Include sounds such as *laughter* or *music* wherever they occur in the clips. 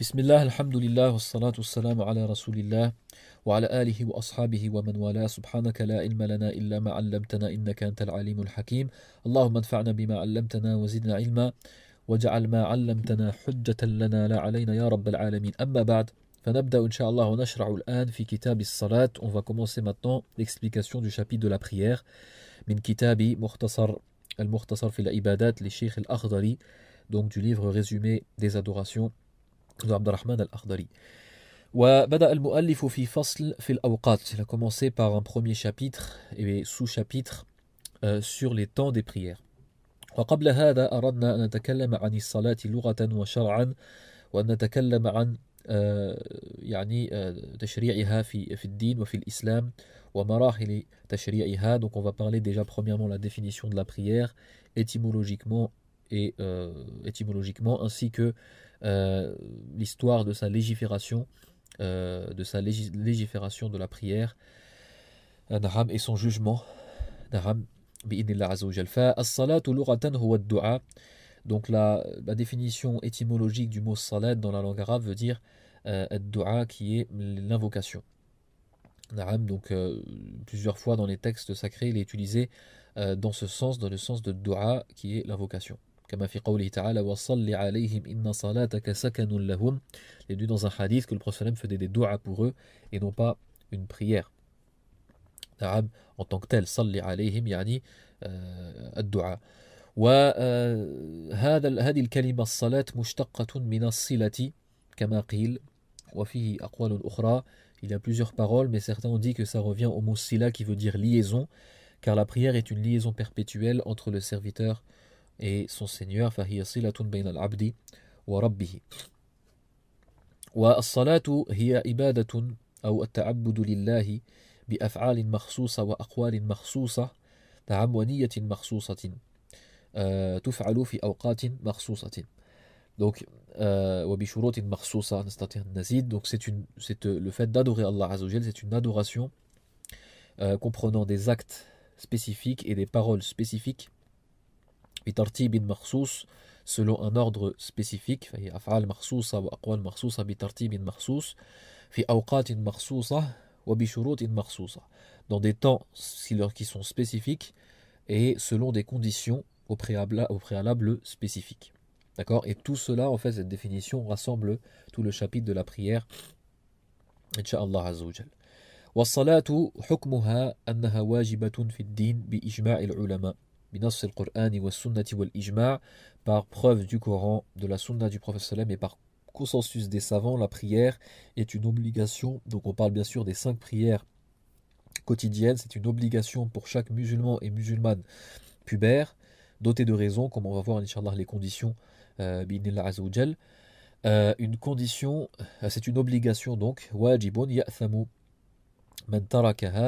بسم الله الحمد لله والصلاة والسلام على رسول الله وعلى آله وأصحابه ومن والاه سبحانك لا علم لنا إلا ما علمتنا إنك أنت العليم الحكيم اللهم انفعنا بما علمتنا وزدنا علما وجعل ما علمتنا حجة لنا لا علينا يا رب العالمين أما بعد فنبدأ إن شاء الله ونشرع الآن في كتاب الصلاة On va commencer maintenant l'explication du chapitre de la prière من كتاب مختصر المختصر في العبادات للشيخ الأخضري donc du livre résumé des adorations de Abdurrahman al-Akhdari. وبدأ المؤلف في فصل في الأوقات. Il a commencé par un premier chapitre et sous-chapitre euh, sur les temps des prières. وقبل هذا أردنا أن نتكلم عن الصلاة لغة وشرعا وأن نتكلم عن يعني تشريعها في في الدين وفي الإسلام ومراحل تشريعها donc on va parler déjà premièrement la définition de la prière étymologiquement et euh, étymologiquement ainsi que Euh, l'histoire de sa légifération, euh, de sa de la prière, et son jugement. donc la, la, définition étymologique du mot salat dans la langue arabe veut dire euh, qui est l'invocation. Naram, donc plusieurs fois dans les textes sacrés, il est utilisé dans ce sens, dans le sens de du'a qui est l'invocation. كما في dit dans un hadith que le prophète faisait des doigts pour eux et non pas une prière en tant que tel Il y a plusieurs paroles, mais certains ont dit que ça revient au mot sila qui veut dire liaison, car la prière est une liaison perpétuelle entre le serviteur et et son seigneur fahia silatun bain al abdi wa rabbih wa as-salatu hiya ibadatu aw at'abudu lillahi bi af'alin makhsusa wa aqwali makhsusa ta'uniyatin makhsusa tuf'alu fi awqat makhsusa donc wa bi shurut makhsusa nastaati' nazid donc c'est une cette euh, le fait d'adorer Allah azza c'est une adoration euh, comprenant des actes spécifiques et des paroles spécifiques بترتيب مخصوص selon un ordre spécifique فهي أفعال مخصوصة وأقوال مخصوصة بترتيب مخصوص في أوقات مخصوصة وبشروط مخصوصة dans des temps qui sont spécifiques et selon des conditions au préalable, au préalable spécifiques. D'accord Et tout cela, en fait, cette définition rassemble tout le chapitre de la prière. Inch'Allah Azzawajal. والصلاة حكمها أنها واجبة في الدين بإجماع العلماء par preuve du Coran, de la sunna du prophète et par consensus des savants, la prière est une obligation. Donc on parle bien sûr des cinq prières quotidiennes. C'est une obligation pour chaque musulman et musulmane pubère, doté de raison, comme on va voir, Inch'Allah, les conditions, euh, euh, une condition, euh, c'est une obligation donc, wajibun ya'thamu, man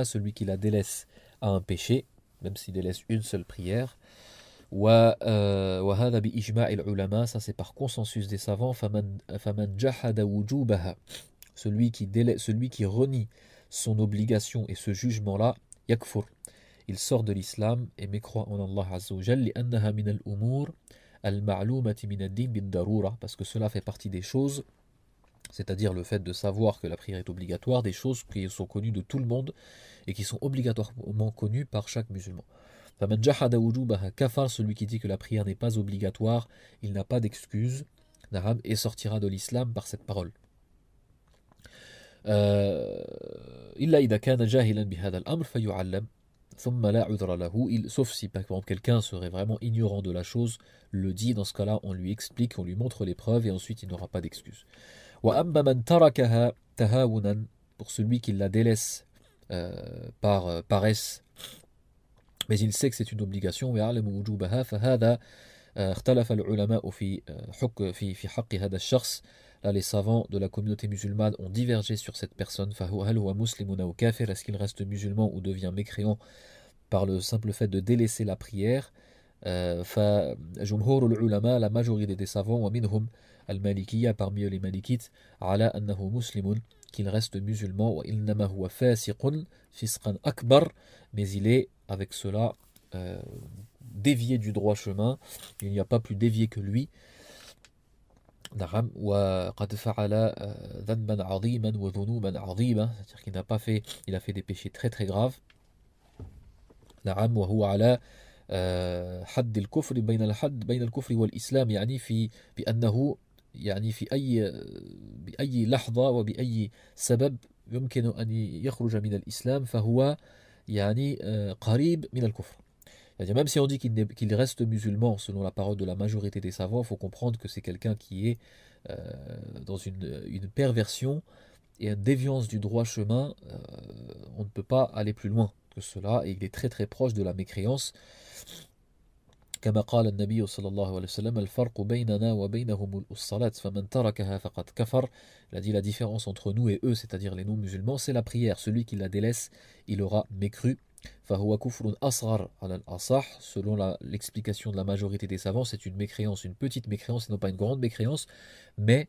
celui qui la délaisse a un péché, même s'il délaisse une seule prière. Euh, ijma el ulama ça c'est par consensus des savants faman faman celui qui, délaisse, celui qui renie son obligation et ce jugement là yakfur il sort de l'islam et mécroit en Allah Azza wa Jal parce que cela fait partie des choses c'est-à-dire le fait de savoir que la prière est obligatoire, des choses qui sont connues de tout le monde et qui sont obligatoirement connues par chaque musulman. celui qui dit que la prière n'est pas obligatoire, il n'a pas d'excuse, et sortira de l'islam par cette parole. Euh, sauf si par exemple quelqu'un serait vraiment ignorant de la chose, le dit, dans ce cas-là on lui explique, on lui montre les preuves et ensuite il n'aura pas d'excuse pour celui qui la délaisse euh, par euh, paresse, mais il sait que c'est une obligation, Là, les savants de la communauté musulmane ont divergé sur cette personne. Est-ce qu'il reste musulman ou devient mécréant par le simple fait de délaisser la prière euh, La majorité des savants, al-Malikiyya parmi les Malikites, ala annahu muslimun, qu'il reste musulman, wa innama huwa fasiqun, fisqan akbar, mais il est avec cela euh, dévié du droit chemin, il n'y a pas plus dévié que lui. Euh, c'est-à-dire qu'il n'a pas fait, il a fait des péchés très très graves. حد الكفر بين الحد بين الكفر والإسلام يعني في بأنه même si on dit qu'il reste musulman selon la parole de la majorité des savants, il faut comprendre que c'est quelqu'un qui est euh, dans une, perversion et une déviance du droit chemin. Euh, on ne peut pas aller plus loin que cela et il est très très proche de la mécréance. كما dit la différence entre nous et eux c'est-à-dire les non-musulmans c'est la prière celui qui la délaisse il aura mécru فهو selon l'explication de la majorité des savants c'est une mécréance une petite mécréance et non pas une grande mécréance mais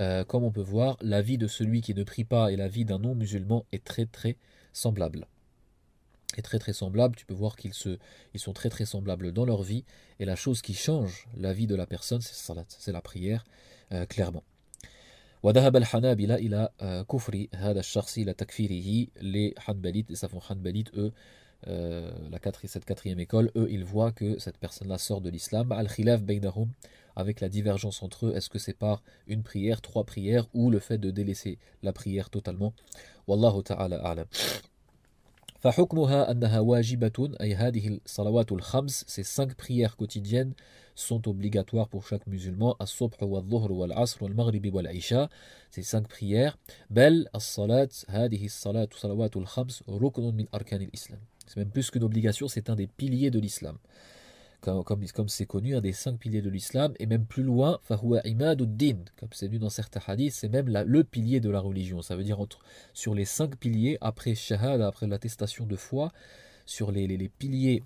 euh, comme on peut voir la vie de celui qui ne prie pas et la vie d'un non-musulman est très très semblable est très très semblable. Tu peux voir qu'ils se, ils sont très très semblables dans leur vie. Et la chose qui change la vie de la personne, c'est c'est la prière, euh, clairement. وذهب الحنابلة إلى كفر هذا الشخص إلى تكفيره les حنبليت eux euh, la cette quatrième école eux ils voient que cette personne là sort de l'islam al khilaf avec la divergence entre eux est-ce que c'est par une prière trois prières ou le fait de délaisser la prière totalement wallahu ta'ala a'lam فحكمها أنها واجبة أي هذه الصلوات الخمس ces cinq prières quotidiennes sont obligatoires pour chaque musulman الصبح والظهر والعصر والمغرب والعشاء ces cinq prières بل الصلاة هذه الصلاة صلوات الخمس ركن من أركان الإسلام c'est même plus qu'une obligation c'est un des piliers de l'islam comme, c'est connu, un des cinq piliers de l'islam, et même plus loin, Fahoua Imaduddin, comme c'est dit dans certains hadiths, c'est même le pilier de la religion. Ça veut dire entre, sur les cinq piliers, après Shahada, après l'attestation de foi, sur les, piliers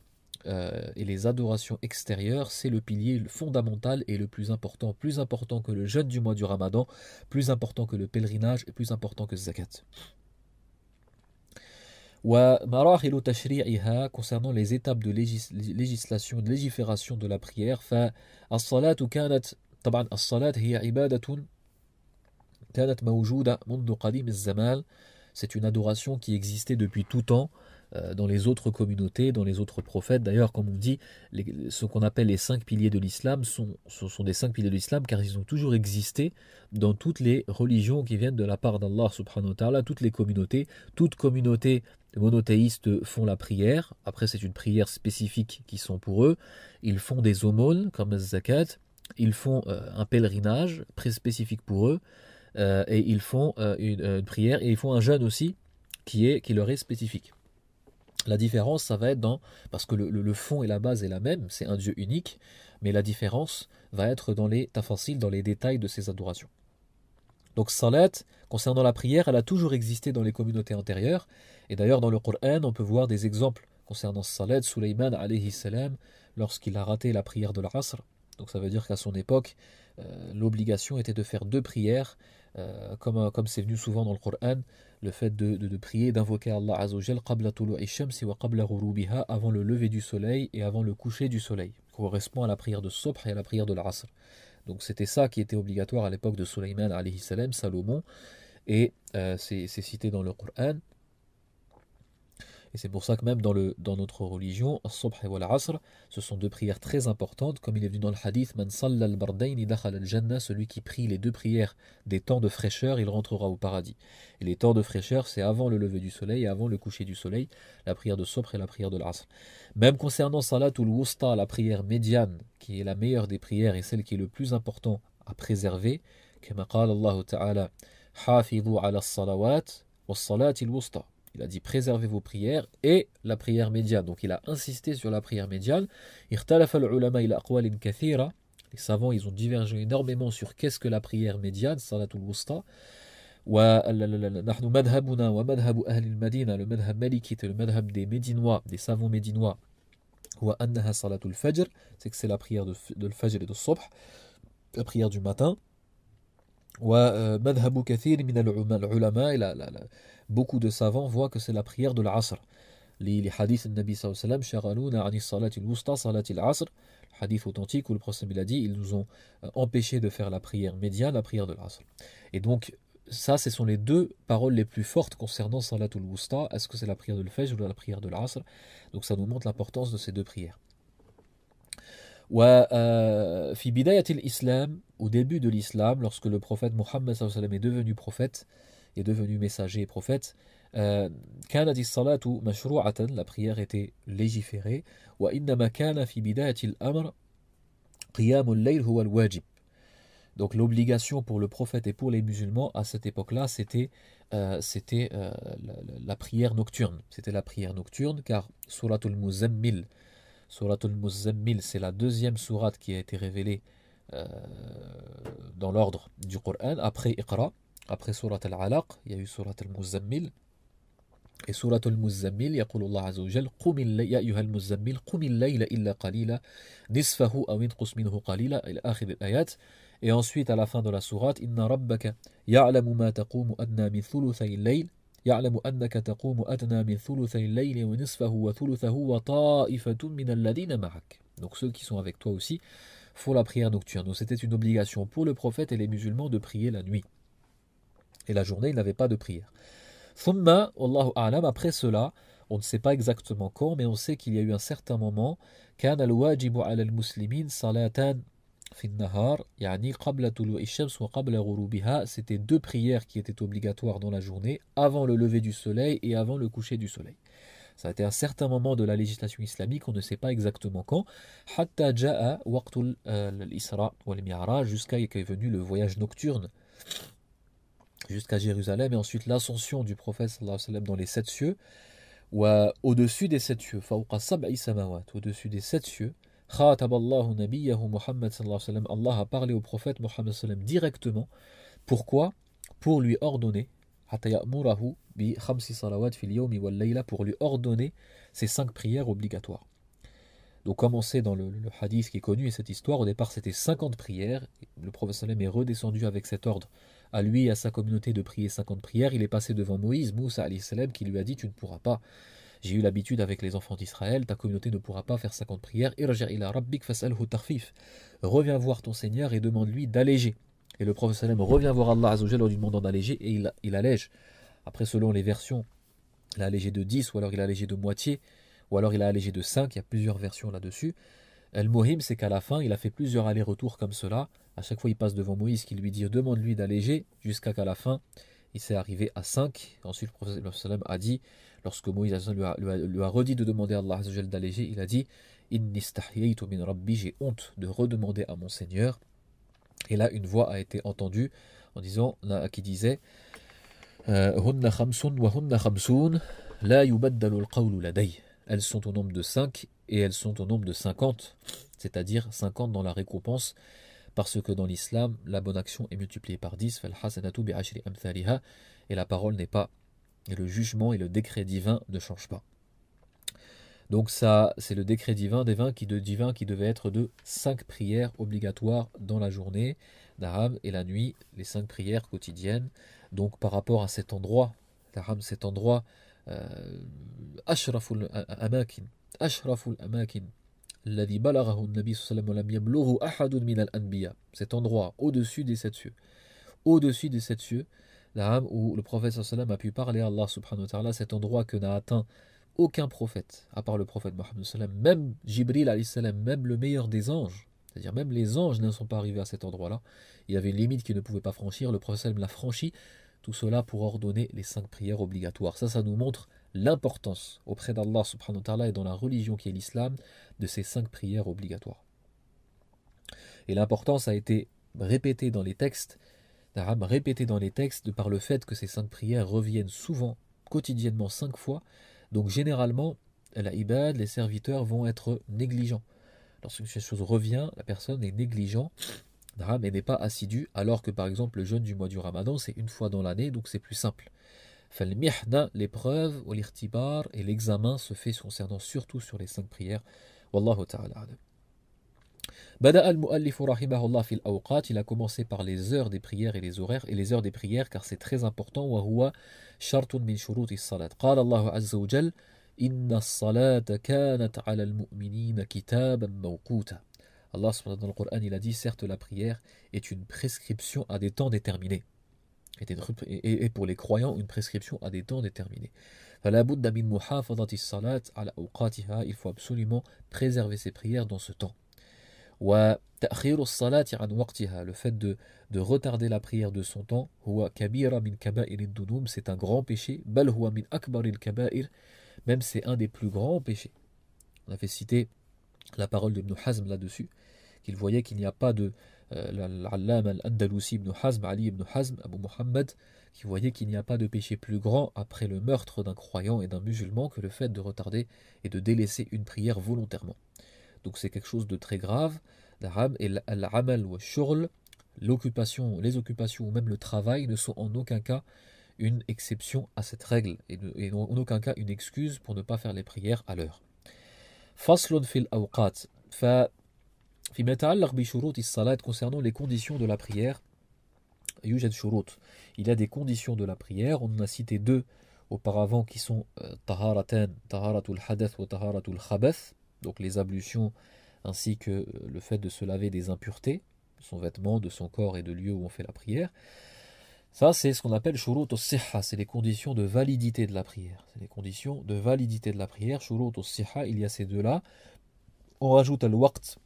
euh, et les adorations extérieures, c'est le pilier fondamental et le plus important, plus important que le jeûne du mois du Ramadan, plus important que le pèlerinage et plus important que zakat concernant les étapes de législation de légifération de la prière c'est une adoration qui existait depuis tout temps euh, dans les autres communautés, dans les autres prophètes. D'ailleurs, comme on dit, ce qu'on appelle les cinq piliers de l'islam sont, sont, des cinq piliers de l'islam car ils ont toujours existé dans toutes les religions qui viennent de la part d'Allah subhanahu wa ta'ala, toutes les communautés. toute communauté monothéistes font la prière. Après, c'est une prière spécifique qui sont pour eux. Ils font des aumônes comme zakat. Ils font euh, un pèlerinage très spécifique pour eux. Euh, et ils font une, prière et ils font un jeûne aussi qui, est, qui leur est spécifique. La différence, ça va être dans, parce que le, fond et la base est la même, c'est un Dieu unique, mais la différence va être dans les tafasil, dans les détails de ses adorations. Donc salat, concernant la prière, elle a toujours existé dans les communautés antérieures, et d'ailleurs dans le Qur'an on peut voir des exemples concernant salat, Sulaiman alayhi salam, lorsqu'il a raté la prière de l'Asr. Donc ça veut dire qu'à son époque, euh, l'obligation était de faire deux prières, euh, euh, comme c'est venu souvent dans le Coran, le fait de, de, prier, d'invoquer Allah wa avant le lever du soleil et avant le coucher du soleil, correspond à la prière de Sobh et à la prière de l'Asr. Donc c'était ça qui était obligatoire à l'époque de Sulaiman alayhi salam, Salomon, et euh, c'est cité dans le Coran. Et c'est pour ça que même dans, notre religion, asr ce sont deux prières très importantes, comme il est venu dans le hadith Man al-Jannah, celui qui prie les deux prières des temps de fraîcheur, il rentrera au paradis. Et les temps de fraîcheur, c'est avant le lever du soleil et avant le coucher du soleil, la prière de Subh et la prière de l'Asr. Même concernant Salatul Wusta, la prière médiane, qui est la meilleure des prières et celle qui est le plus important à préserver, comme Allah Ta'ala, ala salawat wa wusta il a dit préservez vos prières et la prière médiane. Donc il a insisté sur la prière médiane. Les savants, ils ont divergé énormément sur qu'est-ce que la prière médiane, salatul wusta. نحن مذهبنا ومذهب le المدينة المذهب le المذهب des médinois des savants médinois وأنها صلاة fajr, c'est que c'est la prière de, de الفجر et de الصبح la prière du matin euh, min al-ulama, al la, la, la, beaucoup de savants voient que c'est la prière de l'Asr. Les, hadiths du Nabi sallallahu alayhi wa hadith authentique où le prophète a dit, ils nous ont euh, empêchés de faire la prière médiane, la prière de l'Asr. Et donc, ça, ce sont les deux paroles les plus fortes concernant Salatul Wusta. Est-ce que c'est la prière de l'Fajr ou la prière de l'Asr Donc, ça nous montre l'importance de ces deux prières. Euh, au début de l'islam, lorsque le prophète Mohammed est devenu prophète, est devenu messager et prophète, euh, la prière était légiférée, donc l'obligation pour le prophète et pour les musulmans à cette époque-là, c'était euh, euh, la, prière nocturne. C'était la prière nocturne car Suratul Muzammil, Suratul c'est la deuxième sourate qui a été révélée euh, dans l'ordre du Coran après Iqra. Après Surat al-Alaq, il y a eu Surat al-Muzammil. Et Surat al-Muzammil, يقول الله عز وجل قم الليل يا أيها المزمل قم الليل إلا قليلا نصفه أو انقص qalila » قليلا إلى آخر ayat. Et ensuite, à la fin de la sourate, Inna rabbaka ya'lamu ma taqumu adna min thuluthay al-layl يعلم أنك تقوم أدنى من ثلثي الليل ونصفه وثلثه وطائفة من الذين معك. Donc ceux qui sont avec toi aussi font la prière nocturne. Donc c'était une obligation pour le prophète et les musulmans de prier la nuit. et la journée, il n'avait pas de prière. Thumma, Allahu A'lam, après cela, on ne sait pas exactement quand, mais on sait qu'il y a eu un certain moment, كان c'était deux prières qui étaient obligatoires dans la journée avant le lever du soleil et avant le coucher du soleil ça a été un certain moment de la législation islamique on ne sait pas exactement quand حتى جاء وقت الإسراء والمعراج jusqu'à qu'est venu le voyage nocturne jusqu'à Jérusalem, et ensuite l'ascension du prophète sallallahu alayhi wa sallam, dans les sept cieux, ou au-dessus des sept cieux, au-dessus des sept cieux, Allah a parlé au prophète wa sallam directement. Pourquoi Pour lui ordonner, pour lui ordonner ces cinq prières obligatoires. Donc comme on sait dans le, hadith qui est connu et cette histoire, au départ c'était 50 prières, le prophète sallam est redescendu avec cet ordre à lui et à sa communauté de prier 50 prières, il est passé devant Moïse, Moussa salam, qui lui a dit Tu ne pourras pas. J'ai eu l'habitude avec les enfants d'Israël, ta communauté ne pourra pas faire 50 prières. Et Reviens voir ton Seigneur et demande-lui d'alléger. Et le prophète Salem revient voir Allah Azzawajal en lui demandant d'alléger et il, il, allège. Après, selon les versions, il a allégé de 10 ou alors il a allégé de moitié ou alors il a allégé de 5. Il y a plusieurs versions là-dessus. El Mohim, c'est qu'à la fin, il a fait plusieurs allers-retours comme cela à chaque fois, il passe devant Moïse qui lui dit Demande-lui d'alléger, jusqu'à qu'à la fin, il s'est arrivé à 5. Ensuite, le prophète a dit Lorsque Moïse lui a, redit de demander à Allah d'alléger, il a dit j'ai honte de redemander à mon Seigneur. Et là, une voix a été entendue en disant, qui disait euh, Elles sont au nombre de 5 et elles sont au nombre de 50, c'est-à-dire 50 dans la récompense parce que dans l'islam, la bonne action est multipliée par 10, et la parole n'est pas, et le jugement et le décret divin ne changent pas. Donc ça, c'est le décret divin, vins qui, de, divin qui devait être de 5 prières obligatoires dans la journée, d'Aram, et la nuit, les 5 prières quotidiennes. Donc par rapport à cet endroit, cet endroit, euh, Ashraful Amakin, Ashraful Amakin, cet endroit au-dessus des sept cieux. Au-dessus des sept cieux, là où le prophète sallam a pu parler à Allah subhanahu wa ta'ala, cet endroit que n'a atteint aucun prophète, à part le prophète Mohammed même Jibril même le meilleur des anges, c'est-à-dire même les anges ne sont pas arrivés à cet endroit-là. Il y avait une limite qu'ils ne pouvaient pas franchir, le prophète l'a franchi, tout cela pour ordonner les cinq prières obligatoires. Ça, ça nous montre l'importance auprès d'Allah subhanahu wa et dans la religion qui est l'islam de ces cinq prières obligatoires. Et l'importance a été répétée dans les textes, d'Arab répétée dans les textes par le fait que ces cinq prières reviennent souvent, quotidiennement cinq fois, donc généralement la ibad, les serviteurs vont être négligents. Lorsque cette chose revient, la personne est négligente mais n'est pas assidue, alors que par exemple le jeûne du mois du ramadan c'est une fois dans l'année, donc c'est plus simple. Falmihna, l'épreuve, ou l'irtibar, et l'examen se fait concernant surtout sur les cinq prières. Wallahu ta'ala. بدا المؤلف رحمه الله في الاوقات il a commencé par les heures des prières et les horaires et les heures des prières car c'est très important وهو شرط من شروط الصلاه قال الله عز وجل ان الصلاه كانت على المؤمنين كتابا موقوتا الله سبحانه dans le Coran il a dit certes la prière est une prescription à des temps déterminés et, pour les croyants une prescription à des temps déterminés. Il faut absolument préserver ses prières dans ce temps. Le fait de, de retarder la prière de son temps, c'est un grand péché. Même c'est un des plus grands péchés. On avait cité la parole de Ibn Hazm là-dessus, qu'il voyait qu'il n'y a pas de, euh, l'allama al andalusi ibn Hazm, Ali ibn Hazm, Abu Muhammad, qui voyait qu'il n'y a pas de péché plus grand après le meurtre d'un croyant et d'un musulman que le fait de retarder et de délaisser une prière volontairement. Donc c'est quelque chose de très grave. et l'amal ou shurl, l'occupation, les occupations ou même le travail ne sont en aucun cas une exception à cette règle et, en aucun cas une excuse pour ne pas faire les prières à l'heure. Faslun fil awqat concernant les conditions de la prière, il y a des conditions de la prière, on en a cité deux auparavant qui sont ou euh, donc les ablutions ainsi que euh, le fait de se laver des impuretés, de son vêtement, de son corps et de lieu où on fait la prière. Ça, c'est ce qu'on appelle shurut c'est les conditions de validité de la prière. C'est les conditions de validité de la prière. Shurut il y a ces deux-là. On rajoute le waqt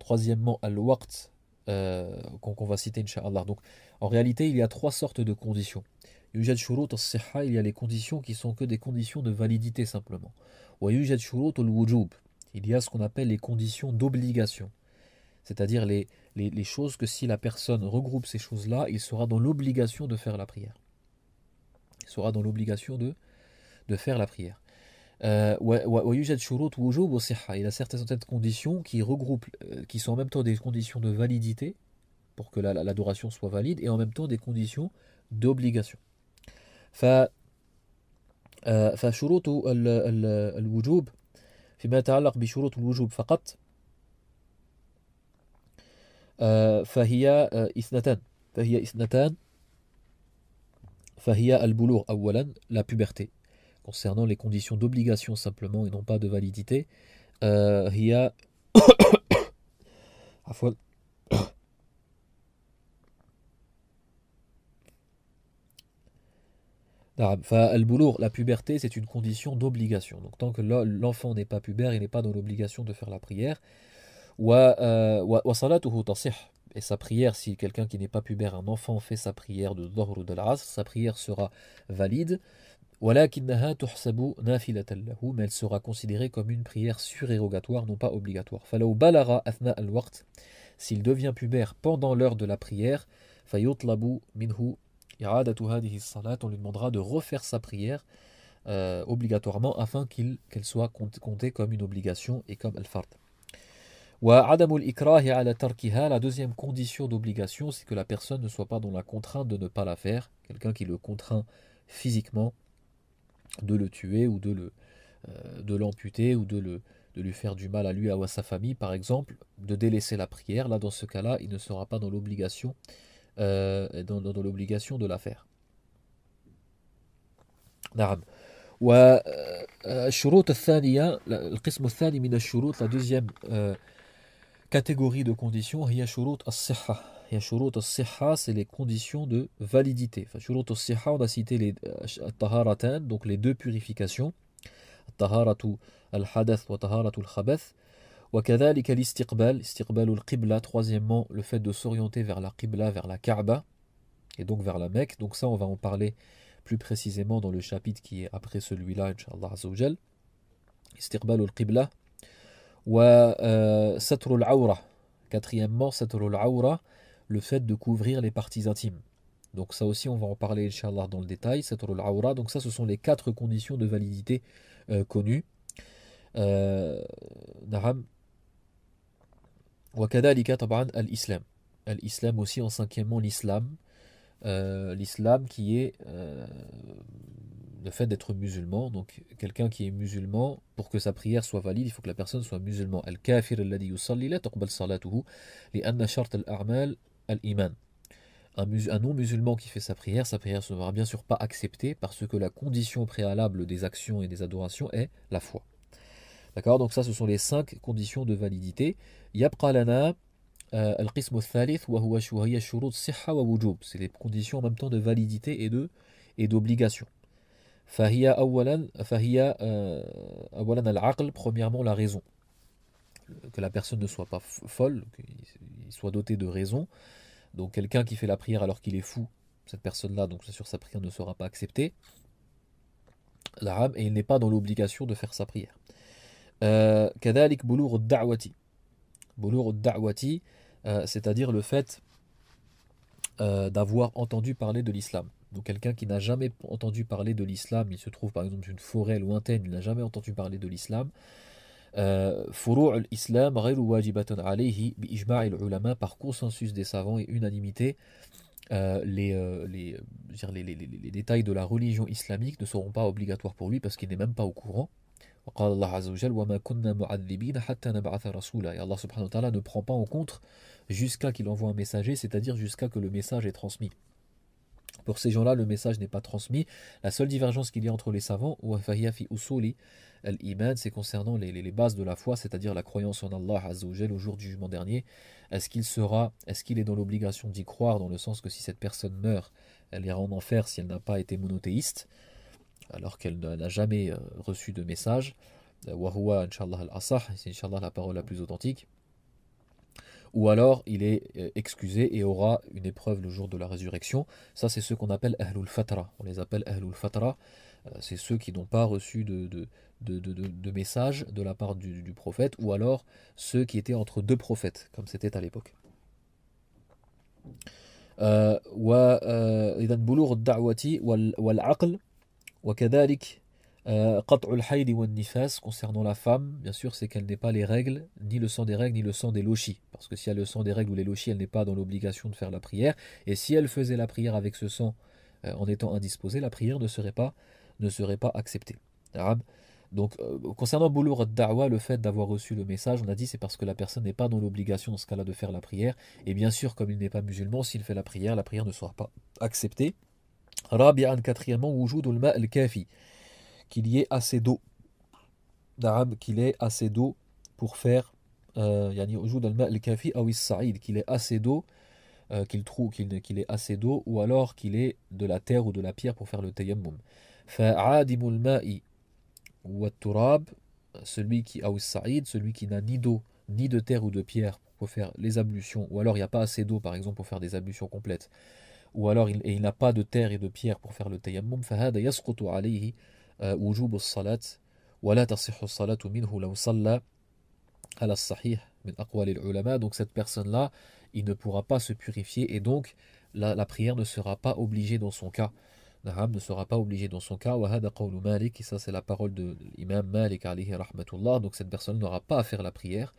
Troisièmement, al-waqt, euh, qu'on va citer, Inch'Allah. Donc, en réalité, il y a trois sortes de conditions. Yujad shurut il y a les conditions qui sont que des conditions de validité simplement. ou yujad wujub il y a ce qu'on appelle les conditions d'obligation. C'est-à-dire les, les choses que si la personne regroupe ces choses-là, il sera dans l'obligation de faire la prière. Il sera dans l'obligation de, de faire la prière. Euh, Il a certaines, certaines conditions qui regroupent, euh, qui sont en même temps des conditions de validité, pour que l'adoration soit valide, et en même temps des conditions d'obligation. فشروط الوجوب فيما يتعلق بشروط الوجوب فقط la puberté concernant les conditions d'obligation simplement et non pas de validité, euh, il y *coughs* *coughs* la puberté, c'est une condition d'obligation. Donc tant que l'enfant n'est pas pubère, il n'est pas dans l'obligation de faire la prière. Euh, et sa prière, si quelqu'un qui n'est pas pubère, un enfant, fait sa prière de l'or ou de race sa prière sera valide mais elle sera considérée comme une prière surérogatoire non pas obligatoire s'il devient pubère pendant l'heure de la prière on lui demandera de refaire sa prière euh, obligatoirement afin qu'elle soit comptée comme une obligation et comme al-fard la deuxième condition d'obligation, c'est que la personne ne soit pas dans la contrainte de ne pas la faire. Quelqu'un qui le contraint physiquement, de le tuer ou de le euh, de l'amputer ou de le de lui faire du mal à lui ou à sa famille par exemple de délaisser la prière là dans ce cas là il ne sera pas dans l'obligation euh, dans, l'obligation de la faire euh, la deuxième catégorie de conditions et y shurut al-siha, c'est les conditions de validité. Enfin, shurut al-siha, on a cité les euh, taharatan, donc les deux purifications. Taharatu al-hadath wa taharatu al-khabath. l'istiqbal, istiqbal al qibla. troisièmement le fait de s'orienter vers la qibla vers la Kaaba et donc vers la Mecque donc ça on va en parler plus précisément dans le chapitre qui est après celui-là inshallah azawajal qibla, wa euh, satrul awra. quatrièmement satrul awra le fait de couvrir les parties intimes. Donc ça aussi, on va en parler, Inch'Allah, dans le détail, Satrul Aura. Donc ça, ce sont les quatre conditions de validité euh, connues. Euh, Naram. Wakadalika Taban al-Islam. Al-Islam aussi, en cinquièmement, l'islam. Euh, l'islam qui est le fait d'être musulman. Donc quelqu'un qui est musulman, pour que sa prière soit valide, il faut que la personne soit musulman. Al-kafir alladhi yusalli la taqbal salatuhu anna shart al-a'mal al Un, non-musulman qui fait sa prière, sa prière ne sera bien sûr pas acceptée parce que la condition préalable des actions et des adorations est la foi. D'accord Donc ça, ce sont les cinq conditions de validité. Euh, al wa siha wa C'est les conditions en même temps de validité et de et d'obligation. fahia euh, awalan al-aql, premièrement la raison. Que la personne ne soit pas folle, qu'il soit doté de raison. Donc quelqu'un qui fait la prière alors qu'il est fou, cette personne-là, donc c'est sûr sa prière ne sera pas acceptée. L'arabe, et il n'est pas dans l'obligation de faire sa prière. Euh, kadalik bulur da'wati. Bulur da'wati, euh, c'est-à-dire le fait euh, d'avoir entendu parler de l'islam. Donc quelqu'un qui n'a jamais entendu parler de l'islam, il se trouve par exemple dans une forêt lointaine, il n'a jamais entendu parler de l'islam, فروع الإسلام غير واجبة عليه بإجماع par consensus des savants et unanimité euh, euh, les, les, détails de la religion islamique ne seront pas obligatoires pour lui parce qu'il n'est même pas au courant. et Allah subhanahu wa ta'ala ne prend pas en compte jusqu'à qu'il envoie un messager c'est-à-dire jusqu'à que le message est transmis pour ces gens-là, le message n'est pas transmis. La seule divergence qu'il y a entre les savants, ou c'est concernant les, bases de la foi, c'est-à-dire la croyance en Allah Azzawajal au jour du jugement dernier. Est-ce qu'il sera, est-ce qu'il est dans l'obligation d'y croire, dans le sens que si cette personne meurt, elle ira en enfer si elle n'a pas été monothéiste, alors qu'elle n'a jamais euh, reçu de message. Euh, Wahua, Inch'Allah al-Asah, c'est Inch'Allah la parole la plus authentique ou alors il est euh, excusé et aura une épreuve le jour de la résurrection. Ça, c'est ce qu'on appelle Ahlul Fatra. On les appelle Ahlul Fatra. Euh, c'est ceux qui n'ont pas reçu de, de, de, message de la part du, prophète, ou alors ceux qui étaient entre deux prophètes, comme c'était à l'époque. Euh, euh, concernant la femme, bien sûr, c'est qu'elle n'est pas les règles, ni le sang des règles, ni le sang des lochis. Parce que si elle a le sang des règles ou les lochis, elle n'est pas dans l'obligation de faire la prière. Et si elle faisait la prière avec ce sang euh, en étant indisposée, la prière ne serait pas, ne serait pas acceptée. Donc, euh, concernant Boulour Dawa, le fait d'avoir reçu le message, on a dit c'est parce que la personne n'est pas dans l'obligation, dans ce cas-là, de faire la prière. Et bien sûr, comme il n'est pas musulman, s'il fait la prière, la prière ne sera pas acceptée. Rabi'an, quatrièmement, kafi qu'il y ait assez d'eau. D'arabe, qu'il ait assez d'eau pour faire. Euh, qu'il ait assez d'eau, euh, qu'il trouve qu'il qu'il ait assez d'eau, ou alors qu'il ait de la terre ou de la pierre pour faire le tayammum. celui qui celui qui n'a ni d'eau, ni de terre ou de pierre pour faire les ablutions, ou alors il n'y a pas assez d'eau par exemple pour faire des ablutions complètes, ou alors il, il n'a pas de terre et de pierre pour faire le tayammum, وجوب الصلاة ولا تصح الصلاة منه لو صلى على الصحيح من أقوال العلماء donc cette personne là il ne pourra pas se purifier et donc la, prière ne sera pas obligée dans son cas ne sera pas obligé dans son cas. Malik, ça c'est la parole de l'imam Malik alayhi rahmatullah. Donc cette personne n'aura pas à faire la prière.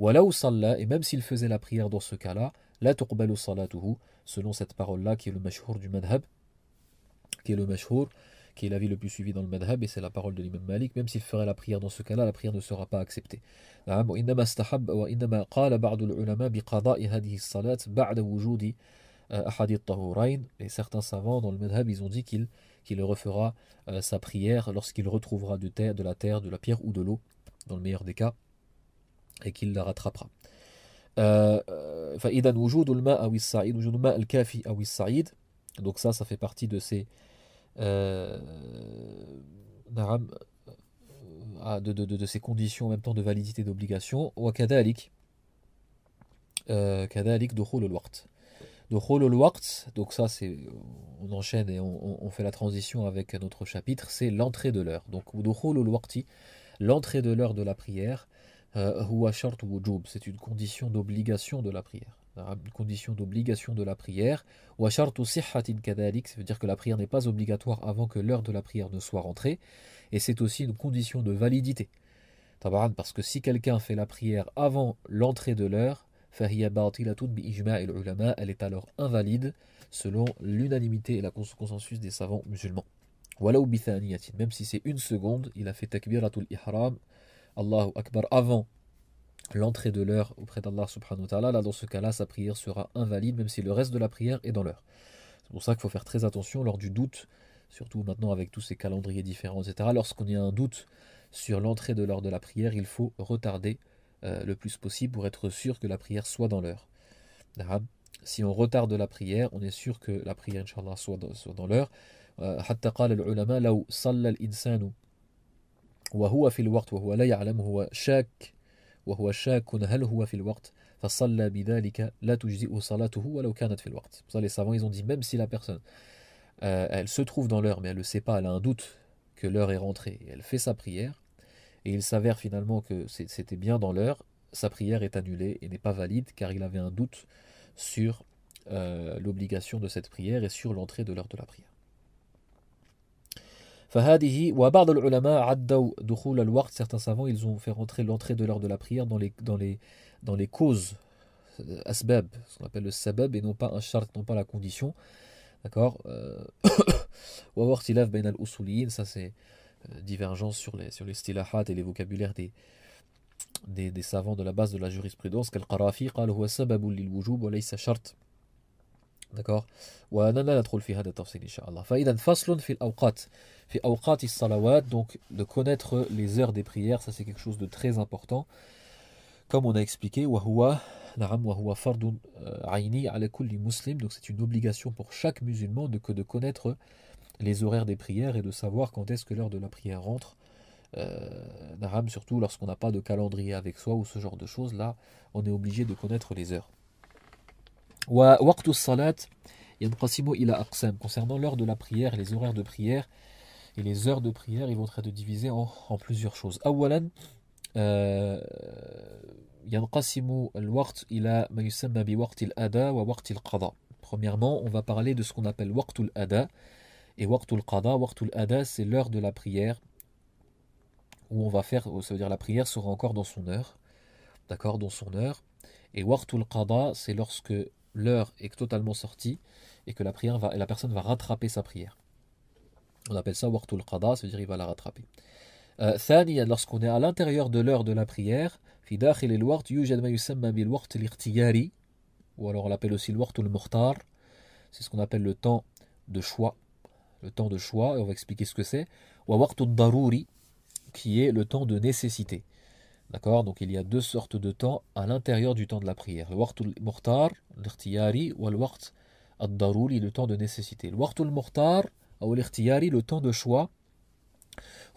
et même s'il faisait la prière dans ce cas-là, la tuqbalu salatuhu, selon cette parole-là qui est le mashhur du madhab, qui est le mashhur qui est l'avis le plus suivi dans le madhab, et c'est la parole de l'imam Malik, même s'il ferait la prière dans ce cas-là, la prière ne sera pas acceptée. Euh, et certains savants dans le madhab, ils ont dit qu'il refera euh, sa prière lorsqu'il retrouvera de, terre, de la terre, de la pierre ou de l'eau, dans le meilleur des cas, et qu'il la rattrapera. Euh, donc ça ça fait partie de ces euh, euh, ah, de, de, de, de, ces conditions en même temps de validité d'obligation. ou à دخول الوقت De الوقت donc ça c'est on enchaîne et on, fait la transition avec notre chapitre c'est l'entrée de l'heure donc de الوقت l'entrée de l'heure de la prière ou شرط job c'est une condition d'obligation de la prière une condition d'obligation de la prière. Wa shartu ça veut dire que la prière n'est pas obligatoire avant que l'heure de la prière ne soit rentrée. Et c'est aussi une condition de validité. parce que si quelqu'un fait la prière avant l'entrée de l'heure, elle est alors invalide selon l'unanimité et la consensus des savants musulmans. Voilà où même si c'est une seconde, il a fait takbiratul ihram, Allahu akbar avant l'entrée de l'heure auprès d'Allah subhanahu wa ta'ala, dans ce cas-là, sa prière sera invalide, même si le reste de la prière est dans l'heure. C'est pour ça qu'il faut faire très attention lors du doute, surtout maintenant avec tous ces calendriers différents, etc. Lorsqu'on a un doute sur l'entrée de l'heure de la prière, il faut retarder euh, le plus possible pour être sûr que la prière soit dans l'heure. Si on retarde la prière, on est sûr que la prière, inshallah, soit dans, l'heure. Euh, les savants ils ont dit même si la personne euh, elle se trouve dans l'heure mais elle ne sait pas elle a un doute que l'heure est rentrée elle fait sa prière et il s'avère finalement que c'était bien dans l'heure sa prière est annulée et n'est pas valide car il avait un doute sur euh, l'obligation de cette prière et sur l'entrée de l'heure de la prière certains savants ils ont fait rentrer l'entrée de l'heure de la prière dans les dans les dans les causes euh, asbab ce qu'on appelle le sabab et non pas un shart non pas la condition d'accord ben al الاصوليين ça c'est euh, divergence sur les sur les et les vocabulaires des des, des savants de la base de la jurisprudence qu'al-Qarafi d'accord donc de connaître les heures des prières ça c'est quelque chose de très important comme on a expliqué donc c'est une obligation pour chaque musulman de que de connaître les horaires des prières et de savoir quand est-ce que l'heure de la prière rentre euh, surtout lorsqu'on n'a pas de calendrier avec soi ou ce genre de choses, là, on est obligé de connaître les heures. ووقت salat ينقسم ila aqsam concernant l'heure de la prière les horaires de prière et les heures de prière ils vont être divisés en, en plusieurs choses euh, Premièrement, on va parler de ce qu'on appelle waqtul ada et waqtul qada. Waqtul ada, c'est l'heure de la prière où on va faire, ça veut dire la prière sera encore dans son heure, d'accord, dans son heure. Et waqtul qada, c'est lorsque l'heure est totalement sortie et que la, prière va, la personne va rattraper sa prière. On appelle ça waqtul qada, c'est-à-dire il va la rattraper. Euh, lorsqu'on est à l'intérieur de l'heure de la prière, fi ou alors on l'appelle aussi le waqt C'est ce qu'on appelle le temps de choix, le temps de choix et on va expliquer ce que c'est. ou Wartul daruri qui est le temps de nécessité. D'accord Donc il y a deux sortes de temps à l'intérieur du temps de la prière. Le waqt al-mukhtar, ou le waqt al-daruri, le temps de nécessité. Le waqt al-mukhtar, ou le temps de choix.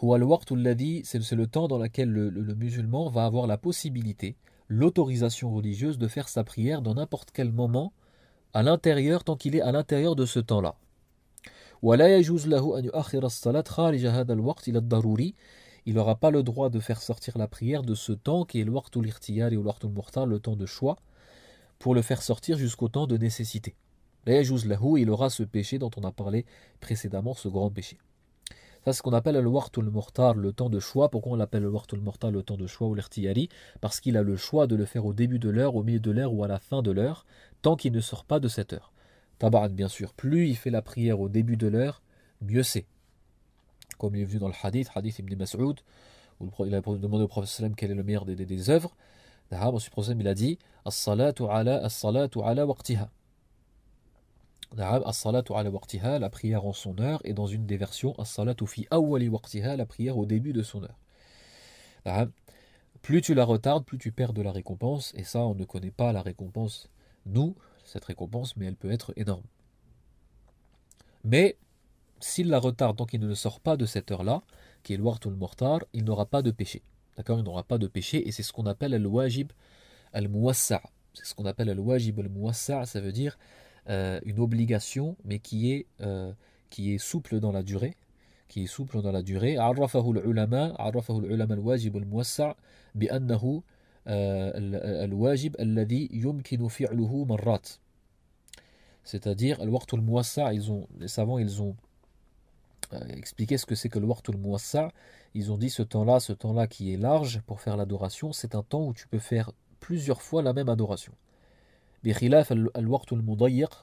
Ou al-waqt ladi c'est le temps dans lequel le, musulman va avoir la possibilité, l'autorisation religieuse de faire sa prière dans n'importe quel moment, à l'intérieur, tant qu'il est à l'intérieur de ce temps-là il n'aura pas le droit de faire sortir la prière de ce temps qui est et le temps de choix, pour le faire sortir jusqu'au temps de nécessité. lahu, il aura ce péché dont on a parlé précédemment, ce grand péché. c'est ce qu'on appelle le le temps de choix. Pourquoi on l'appelle le le temps de choix ou Parce qu'il a le choix de le faire au début de l'heure, au milieu de l'heure ou à la fin de l'heure, tant qu'il ne sort pas de cette heure. Tabarat, bien sûr, plus il fait la prière au début de l'heure, mieux c'est comme il est venu dans le hadith, hadith Ibn Mas'ud, où il a demandé au prophète quel est le meilleur des, des, œuvres. Ensuite, le prophète il a dit As-salatu ala, as la prière en son heure, et dans une des versions, as-salatu fi awwali la prière au début de son heure. Plus tu la retardes, plus tu perds de la récompense, et ça, on ne connaît pas la récompense, nous, cette récompense, mais elle peut être énorme. Mais s'il la retarde, donc il ne sort pas de cette heure-là, qui est le Mortar, il n'aura pas de péché. D'accord Il n'aura pas de péché, et c'est ce qu'on appelle al-wajib al-muwassa. C'est ce qu'on appelle al-wajib al-muwassa, ça veut dire euh, une obligation, mais qui est, euh, qui est souple dans la durée, qui est souple dans la durée. عرفه العلماء عرفه العلماء الواجب al-wajib al الذي euh, yumkinu fi'luhu marrat. C'est-à-dire, le waqtul muwassa, ils ont, les savants, ils ont expliquer ce que c'est que le Wartul ça Ils ont dit ce temps-là, ce temps-là qui est large pour faire l'adoration, c'est un temps où tu peux faire plusieurs fois la même adoration.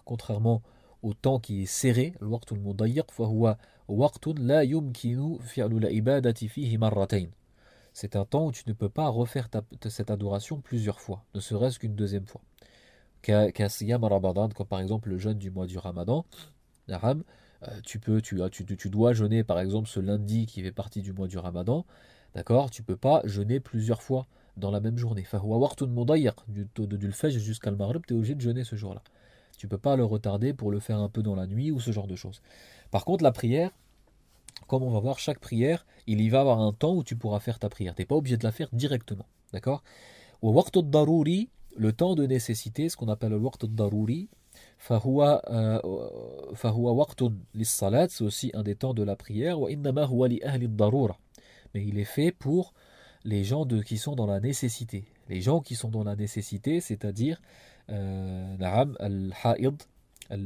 contrairement au temps qui est serré c'est un temps où tu ne peux pas refaire cette adoration plusieurs fois ne serait-ce qu'une deuxième fois كصيام ramadan, comme par exemple le jeûne du mois du Ramadan euh, tu peux, tu, tu, tu, dois jeûner par exemple ce lundi qui fait partie du mois du Ramadan, d'accord Tu peux pas jeûner plusieurs fois dans la même journée. du jusqu'à le maghrib, tu es obligé de jeûner ce jour-là. Tu peux pas le retarder pour le faire un peu dans la nuit ou ce genre de choses. Par contre, la prière, comme on va voir, chaque prière, il y va avoir un temps où tu pourras faire ta prière. Tu n'es pas obligé de la faire directement, d'accord le temps de nécessité, ce qu'on appelle le waqt daruri, euh, c'est aussi un des temps de la prière, Mais il est fait pour les gens de, qui sont dans la nécessité. Les gens qui sont dans la nécessité, c'est-à-dire euh, Naram euh, la elle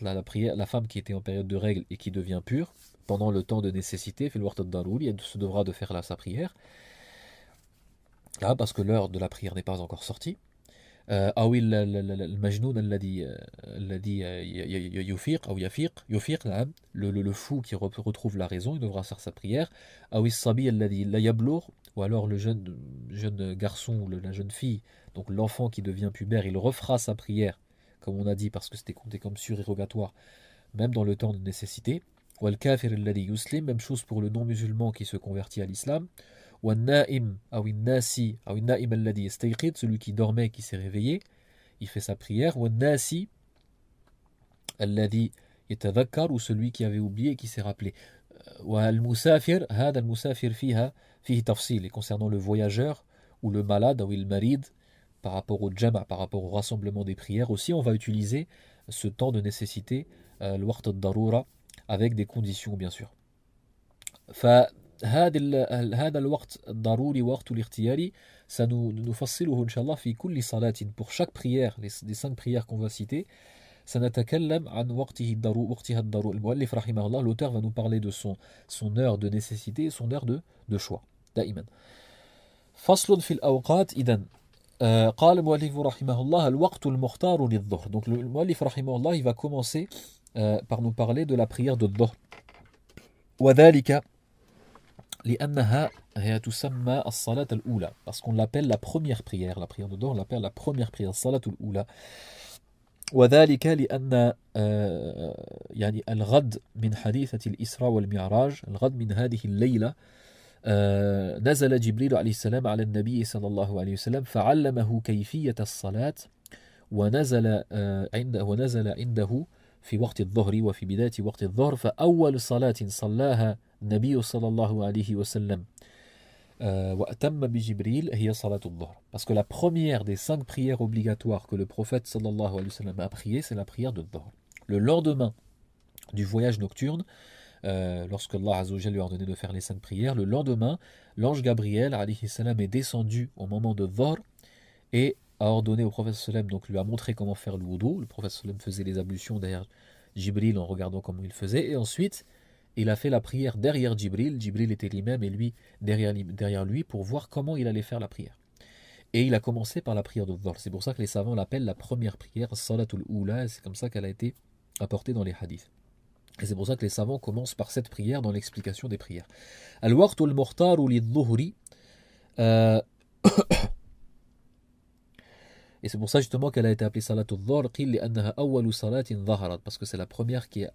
la prière la femme qui était en période de règle et qui devient pure pendant le temps de nécessité elle se devra de faire là sa prière là parce que l'heure de la prière n'est pas encore sortie أو المجنون الذي الذي يفيق le, fou qui retrouve la raison il devra faire sa prière أو الصبي الذي ou alors le jeune jeune garçon ou la jeune fille donc l'enfant qui devient pubère il refera sa prière comme on a dit parce que c'était compté comme surérogatoire même dans le temps de nécessité ou al kafir même chose pour le non musulman qui se convertit à l'islam celui qui dormait qui s'est réveillé il fait sa prière ou celui qui avait oublié qui s'est rappelé et concernant le voyageur ou le malade ou il marid par rapport au jama par rapport au rassemblement des prières aussi on va utiliser ce temps de nécessité euh, avec des conditions bien sûr هذا الوقت الضروري pour chaque prière les, cinq prières qu'on va citer عن وقته الضروري وقتها الضروري المؤلف رحمه الله l'auteur va nous parler de son, heure de nécessité et son heure de, choix le il va commencer par nous parler de la prière de لأنها هي تسمى الصلاة الأولى parce qu'on l'appelle la première prière la prière de dehors on l'appelle la première prière الصلاة الأولى وذلك لأن آه، يعني الغد من حديثة الإسراء والمعراج الغد من هذه الليلة آه، نزل جبريل عليه السلام على النبي صلى الله عليه وسلم فعلمه كيفية الصلاة ونزل آه، عنده ونزل عنده parce que la première des cinq prières obligatoires que le prophète صلى الله عليه وسلم a prié, c'est la prière de Dhuhr le lendemain du voyage nocturne euh, lorsque Allah lui a ordonné de faire les cinq prières, le lendemain, l'ange Gabriel salam, est descendu au moment de Dhor et a ordonné au prophète Solem, donc lui a montré comment faire le wudu. Le prophète Solem faisait les ablutions derrière Jibril en regardant comment il faisait. Et ensuite, il a fait la prière derrière Jibril. Jibril était lui-même et lui derrière, lui pour voir comment il allait faire la prière. Et il a commencé par la prière de C'est pour ça que les savants l'appellent la première prière, Salatul Oula, c'est comme ça qu'elle a été apportée dans les hadiths. Et c'est pour ça que les savants commencent par cette prière dans l'explication des prières. al ou et c'est pour ça justement qu'elle a été appelée Salat al parce que c'est la première qui est,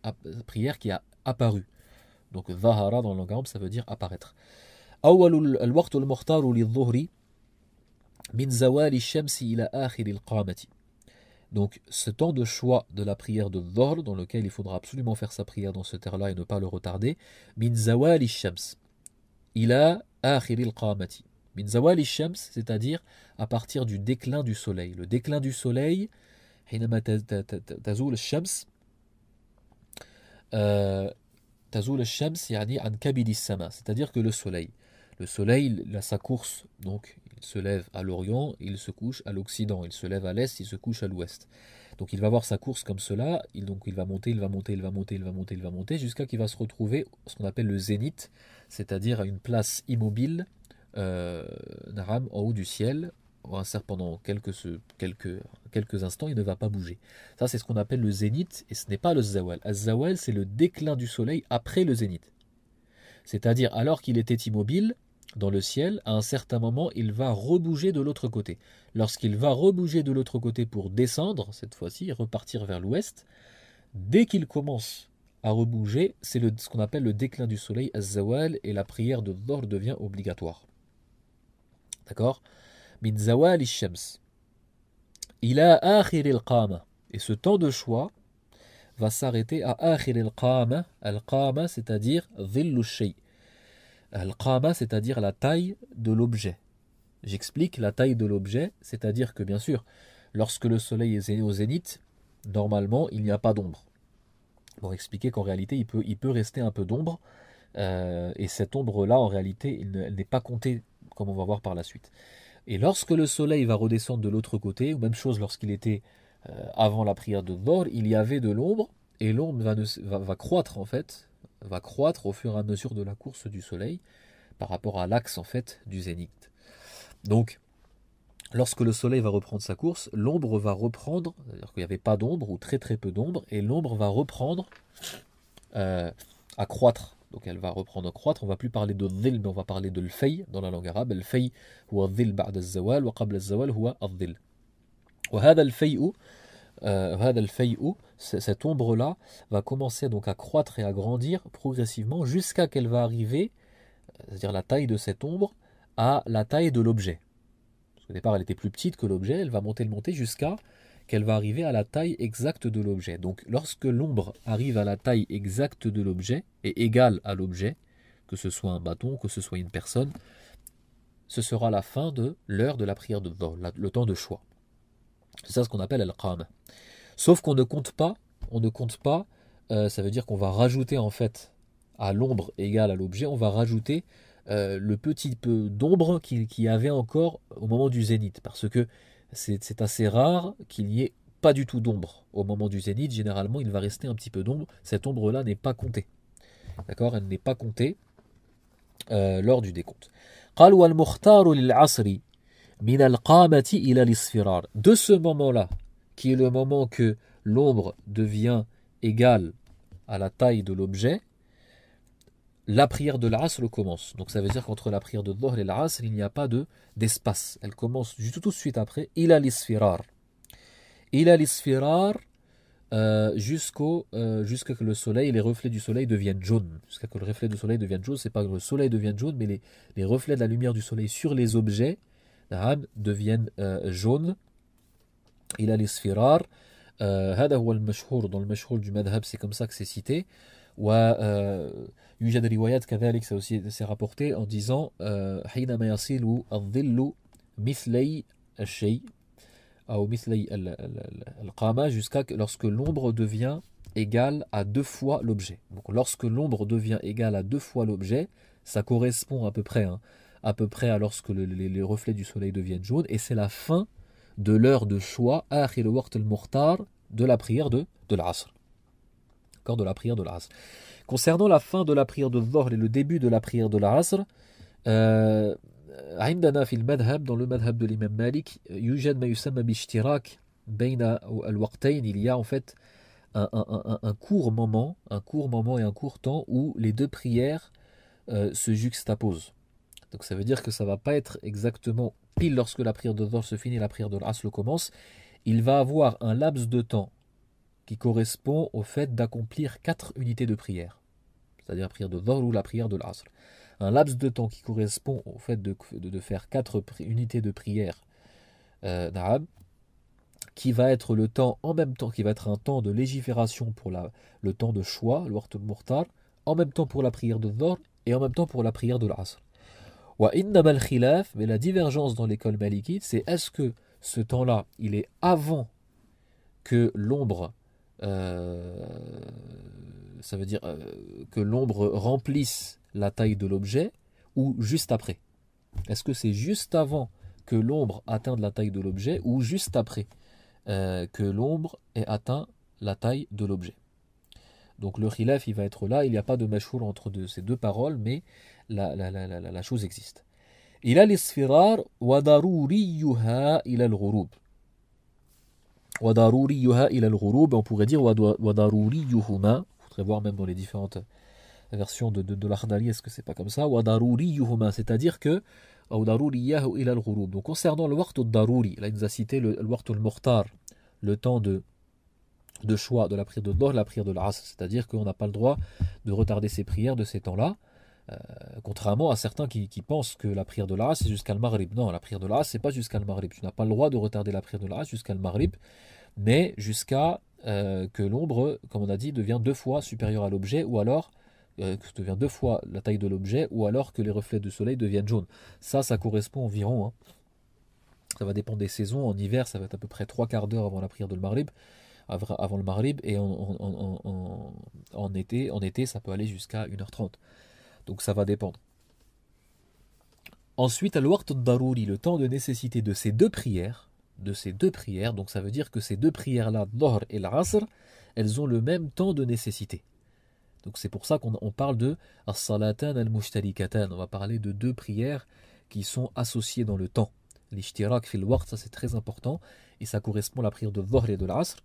prière qui a apparu. Donc Zahara dans le langage ça veut dire apparaître. Donc ce temps de choix de la prière de Dhor, dans lequel il faudra absolument faire sa prière dans ce terre-là et ne pas le retarder, min zawali shams ila Min c'est-à-dire à partir du déclin du soleil. Le déclin du soleil, euh, sama, c'est-à-dire que le soleil, le soleil, a sa course, donc il se lève à l'orient, il se couche à l'occident, il se lève à l'est, il se couche à l'ouest. Donc il va avoir sa course comme cela, il, donc il va monter, il va monter, il va monter, il va monter, il va monter, jusqu'à qu'il va se retrouver ce qu'on appelle le zénith, c'est-à-dire à une place immobile euh, Naram en haut du ciel, pendant quelques, instants, il ne va pas bouger. Ça, c'est ce qu'on appelle le zénith, et ce n'est pas le zawal. Le zawal, c'est le déclin du soleil après le zénith. C'est-à-dire, alors qu'il était immobile dans le ciel, à un certain moment, il va rebouger de l'autre côté. Lorsqu'il va rebouger de l'autre côté pour descendre, cette fois-ci, repartir vers l'ouest, dès qu'il commence à rebouger, c'est ce qu'on appelle le déclin du soleil, az et la prière de Dhor devient obligatoire. D'accord Il a akhir Et ce temps de choix va s'arrêter à akhir al qama cest c'est-à-dire dhillu al cest c'est-à-dire la taille de l'objet. J'explique la taille de l'objet, c'est-à-dire que bien sûr, lorsque le soleil est au zénith, normalement, il n'y a pas d'ombre. Pour expliquer qu'en réalité, il peut, il peut rester un peu d'ombre, euh, et cette ombre-là, en réalité, elle n'est pas comptée comme on va voir par la suite. Et lorsque le soleil va redescendre de l'autre côté, ou même chose lorsqu'il était euh, avant la prière de mort, il y avait de l'ombre, et l'ombre va, croître en fait, va croître au fur et à mesure de la course du soleil par rapport à l'axe en fait du zénith. Donc, lorsque le soleil va reprendre sa course, l'ombre va reprendre, c'est-à-dire qu'il n'y avait pas d'ombre ou très très peu d'ombre, et l'ombre va reprendre euh, à croître donc elle va reprendre croître. On ne va plus parler de dhil, mais on va parler de l'fay dans la langue arabe. L'fay ou dhil al zawal wa qabla zawal huwa dhil. Ou al هذا ou cette ombre là va commencer donc à croître et à grandir progressivement jusqu'à qu'elle va arriver c'est-à-dire la taille de cette ombre à la taille de l'objet. Parce départ elle était plus petite que l'objet, elle va monter le monter jusqu'à elle va arriver à la taille exacte de l'objet. Donc lorsque l'ombre arrive à la taille exacte de l'objet et égale à l'objet, que ce soit un bâton, que ce soit une personne, ce sera la fin de l'heure de la prière de le temps de choix. C'est ça ce qu'on appelle al-qam. Sauf qu'on ne compte pas, on ne compte pas, euh, ça veut dire qu'on va rajouter en fait à l'ombre égale à l'objet, on va rajouter euh, le petit peu d'ombre qu'il y avait encore au moment du zénith. Parce que c'est assez rare qu'il n'y ait pas du tout d'ombre. Au moment du zénith, généralement, il va rester un petit peu d'ombre. Cette ombre-là n'est pas comptée. D'accord Elle n'est pas comptée euh, lors du décompte. De ce moment-là, qui est le moment que l'ombre devient égale à la taille de l'objet, la prière de l'Asr le commence. Donc ça veut dire qu'entre la prière de l'or et l'Asr, il n'y a pas de d'espace. Elle commence tout, de suite après, Il l'isfirar. a l'isfirar euh, jusqu'au euh, jusqu'à que le soleil, les reflets du soleil deviennent jaunes. Jusqu'à que le reflet du soleil devienne jaune, c'est pas que le soleil devienne jaune, mais les, reflets de la lumière du soleil sur les objets hein, deviennent euh, jaunes. il l'isfirar. هذا هو المشهور dans le mash'hur du madhab c'est comme ça que c'est cité euh, يوجد روايات كذلك c'est rapporté en disant euh, jusqu'à lorsque l'ombre devient égale à deux fois l'objet. Donc lorsque l'ombre devient égale à deux fois l'objet, ça correspond à peu près hein, à peu près à lorsque les, reflets du soleil deviennent jaunes et c'est la fin de l'heure de choix de la prière de de l'Asr. Encore de la prière de l'Asr. Concernant la fin de la prière de Dhuhr et le début de la prière de l'Asr, euh, dans le madhab de l'imam Malik, euh, il y a en fait un, court moment, un court moment et un court temps où les deux prières euh, se juxtaposent. Donc ça veut dire que ça va pas être exactement pile lorsque la prière de Dhuhr se finit, et la prière de l'Asr commence. Il va avoir un laps de temps qui correspond au fait d'accomplir quatre unités de prière, c'est-à-dire la prière de d'hor ou la prière de l'Asr. Un laps de temps qui correspond au fait de, faire quatre unités de prière euh, qui va être le temps en même temps, qui va être un temps de légifération pour la, le temps de choix, en même temps pour la prière de Zor et en même temps pour la prière de l'Asr. Mais la divergence dans l'école malikite, c'est est-ce que ce temps-là, il est avant que l'ombre euh, ça veut dire euh, que l'ombre remplisse la taille de l'objet, ou juste après Est-ce que c'est juste avant que l'ombre atteigne la taille de l'objet, ou juste après euh, que l'ombre ait atteint la taille de l'objet Donc le khilaf, il va être là, il n'y a pas de machour entre ces deux paroles, mais la, chose existe. Il a l'isfirar wa daruriyuha il al-ghurub. On pourrait dire وَضَرُورِيُّهُمَا Vous pourrez voir même dans les différentes versions de, de, est-ce que c'est pas comme ça وَضَرُورِيُّهُمَا C'est-à-dire que وَضَرُورِيَّهُ Donc concernant le waqt daruri là il nous a cité le, waqt al le temps de de choix de la prière de l'Or, la prière de l'As, c'est-à-dire qu'on n'a pas le droit de retarder ses prières de ces temps-là. Euh, contrairement à certains qui, pensent que la prière de l'As c'est jusqu'à le Maghrib. Non, la prière de l'As c'est pas jusqu'à le Maghrib. Tu n'as pas le droit de retarder la prière de l'As jusqu'à le Maghrib, mais jusqu'à euh, que l'ombre, comme on a dit, devient deux fois supérieure à l'objet, ou alors euh, que devient deux fois la taille de l'objet, ou alors que les reflets du soleil deviennent jaunes. Ça, ça correspond environ. Hein. Ça va dépendre des saisons. En hiver, ça va être à peu près trois quarts d'heure avant la prière de le avant le Maghrib et été, en été ça peut aller jusqu'à 1h30 donc ça va dépendre. Ensuite, al-waqt daruri, le temps de nécessité de ces deux prières, de ces deux prières, donc ça veut dire que ces deux prières-là, l'or et l'Asr, elles ont le même temps de nécessité. Donc c'est pour ça qu'on parle de as-salatan al-mushtarikatan, on va parler de deux prières qui sont associées dans le temps. L'ishtirak fil waqt, ça c'est très important, et ça correspond à la prière de Vor et de l'Asr.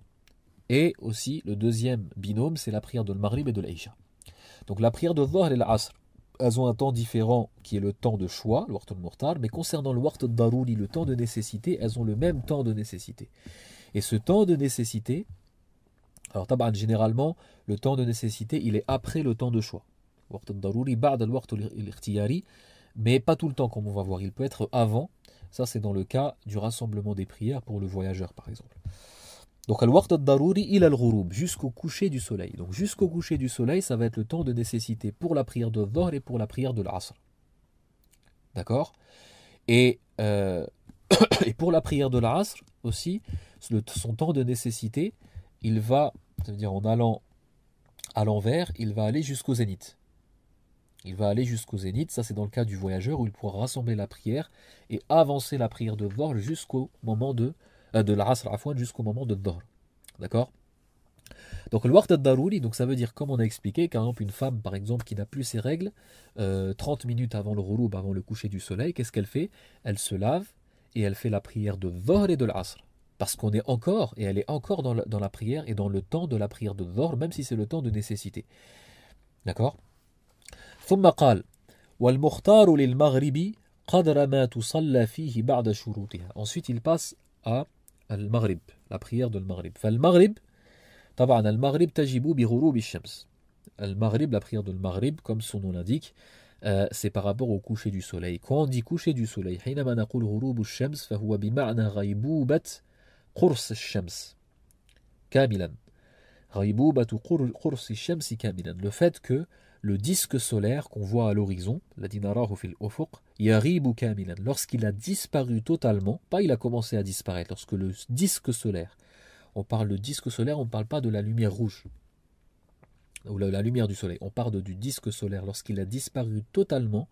Et aussi, le deuxième binôme, c'est la prière de l'marib et de l'Aisha. Donc la prière de Vor et l'Asr, elles ont un temps différent qui est le temps de choix, le waqt al mais concernant le al-daruri, le temps de nécessité, elles ont le même temps de nécessité. Et ce temps de nécessité, alors taban, généralement, le temps de nécessité, il est après le temps de choix. Waqt al-daruri, ba'd al al mais pas tout le temps comme on va voir, il peut être avant. Ça c'est dans le cas du rassemblement des prières pour le voyageur par exemple. Donc al jusqu'au coucher du soleil. Donc jusqu'au coucher du soleil, ça va être le temps de nécessité pour la prière de Dhuhr et pour la prière de l'Asr. D'accord et, euh, *coughs* et, pour la prière de l'Asr aussi, son temps de nécessité, il va, c'est-à-dire en allant à l'envers, il va aller jusqu'au zénith. Il va aller jusqu'au zénith, ça c'est dans le cas du voyageur où il pourra rassembler la prière et avancer la prière de Dhuhr jusqu'au moment de euh, de l'Asr jusqu'au moment de dhor, D'accord donc le waqt donc ça veut dire comme on a expliqué, par une femme par exemple qui n'a plus ses règles 30 euh, minutes avant le ghurub, avant le coucher du soleil, qu'est-ce qu'elle fait Elle se lave et elle fait la prière de vol et de l'Asr. Parce qu'on est encore, et elle est encore dans la, prière et dans le temps de la prière de dhor, même si c'est le temps de nécessité. D'accord ensuite il passe à Al-Maghrib, la prière de Al-Maghrib. Al-Maghrib, طبعا al Al-Maghrib, la prière de Al-Maghrib, comme son nom l'indique, euh, c'est par rapport au coucher du soleil. Quand dit coucher du soleil, حينما نقول غروب الشمس فهو بمعنى قرص الشمس Le fait que le disque solaire qu'on voit à l'horizon, lorsqu'il a disparu totalement, pas il a commencé à disparaître, lorsque le disque solaire, on parle de disque solaire, on ne parle pas de la lumière rouge, ou la, lumière du soleil, on parle du disque solaire, lorsqu'il a disparu totalement,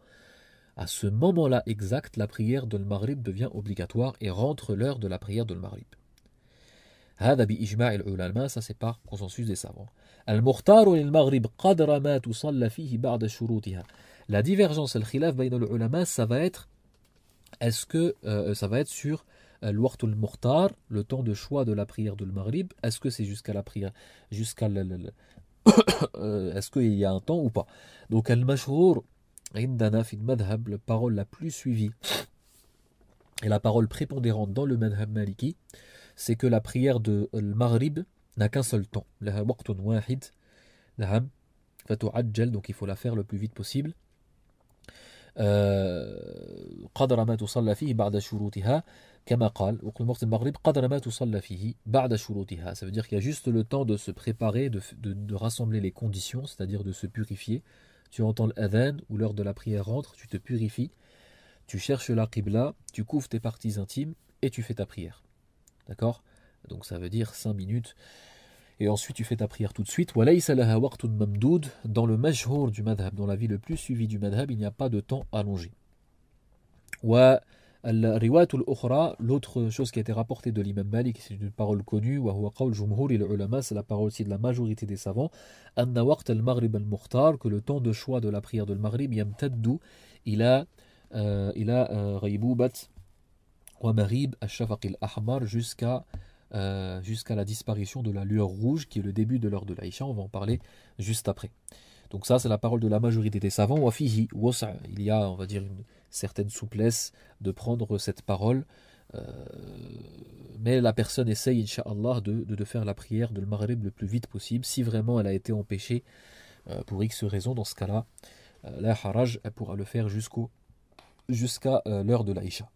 à ce moment-là exact, la prière de Maghrib devient obligatoire et rentre l'heure de la prière de Maghrib. Ça c'est par consensus des savants la divergence الخلاف بين العلماء ça va être est-ce que euh, ça va être sur euh, الوقت Muhtar, le temps de choix de la prière de Maghrib est-ce que c'est jusqu'à la prière jusqu'à *coughs* est-ce qu'il y a un temps ou pas donc المشهور عندنا في madhab, la parole la plus suivie et la parole prépondérante dans le madhab maliki c'est que la prière de euh, Maghrib n'a qu'un seul temps. donc il faut la faire le plus vite possible. قدر ما تصلى فيه بعد شروطها كما قال du المغرب قدر ما تصلى فيه بعد شروطها ça veut dire qu'il y a juste le temps de se préparer de, rassembler les conditions c'est-à-dire de se purifier tu entends l'adhan ou l'heure de la prière rentre tu te purifies tu cherches la qibla tu couvres tes parties intimes et tu fais ta prière d'accord donc ça veut dire 5 minutes. Et ensuite tu fais ta prière tout de suite. Dans le majhour du madhab, dans la vie le plus suivie du madhab, il n'y a pas de temps allongé. L'autre chose qui a été rapportée de l'imam Malik, c'est une parole connue, c'est la parole aussi de la majorité des savants, que le temps de choix de la prière de le Maghrib, il a, il ahmar jusqu'à euh, jusqu'à la disparition de la lueur rouge, qui est le début de l'heure de l'Aïcha. On va en parler juste après. Donc ça, c'est la parole de la majorité des savants. Wafihi, wasa. Il y a, on va dire, une certaine souplesse de prendre cette parole. Euh, mais la personne essaye, Inch'Allah, de, faire la prière de le Maghrib le plus vite possible, si vraiment elle a été empêchée euh, pour X raison. Dans ce cas-là, la haraj, elle pourra le faire jusqu'au, jusqu'à l'heure de l'Aïcha.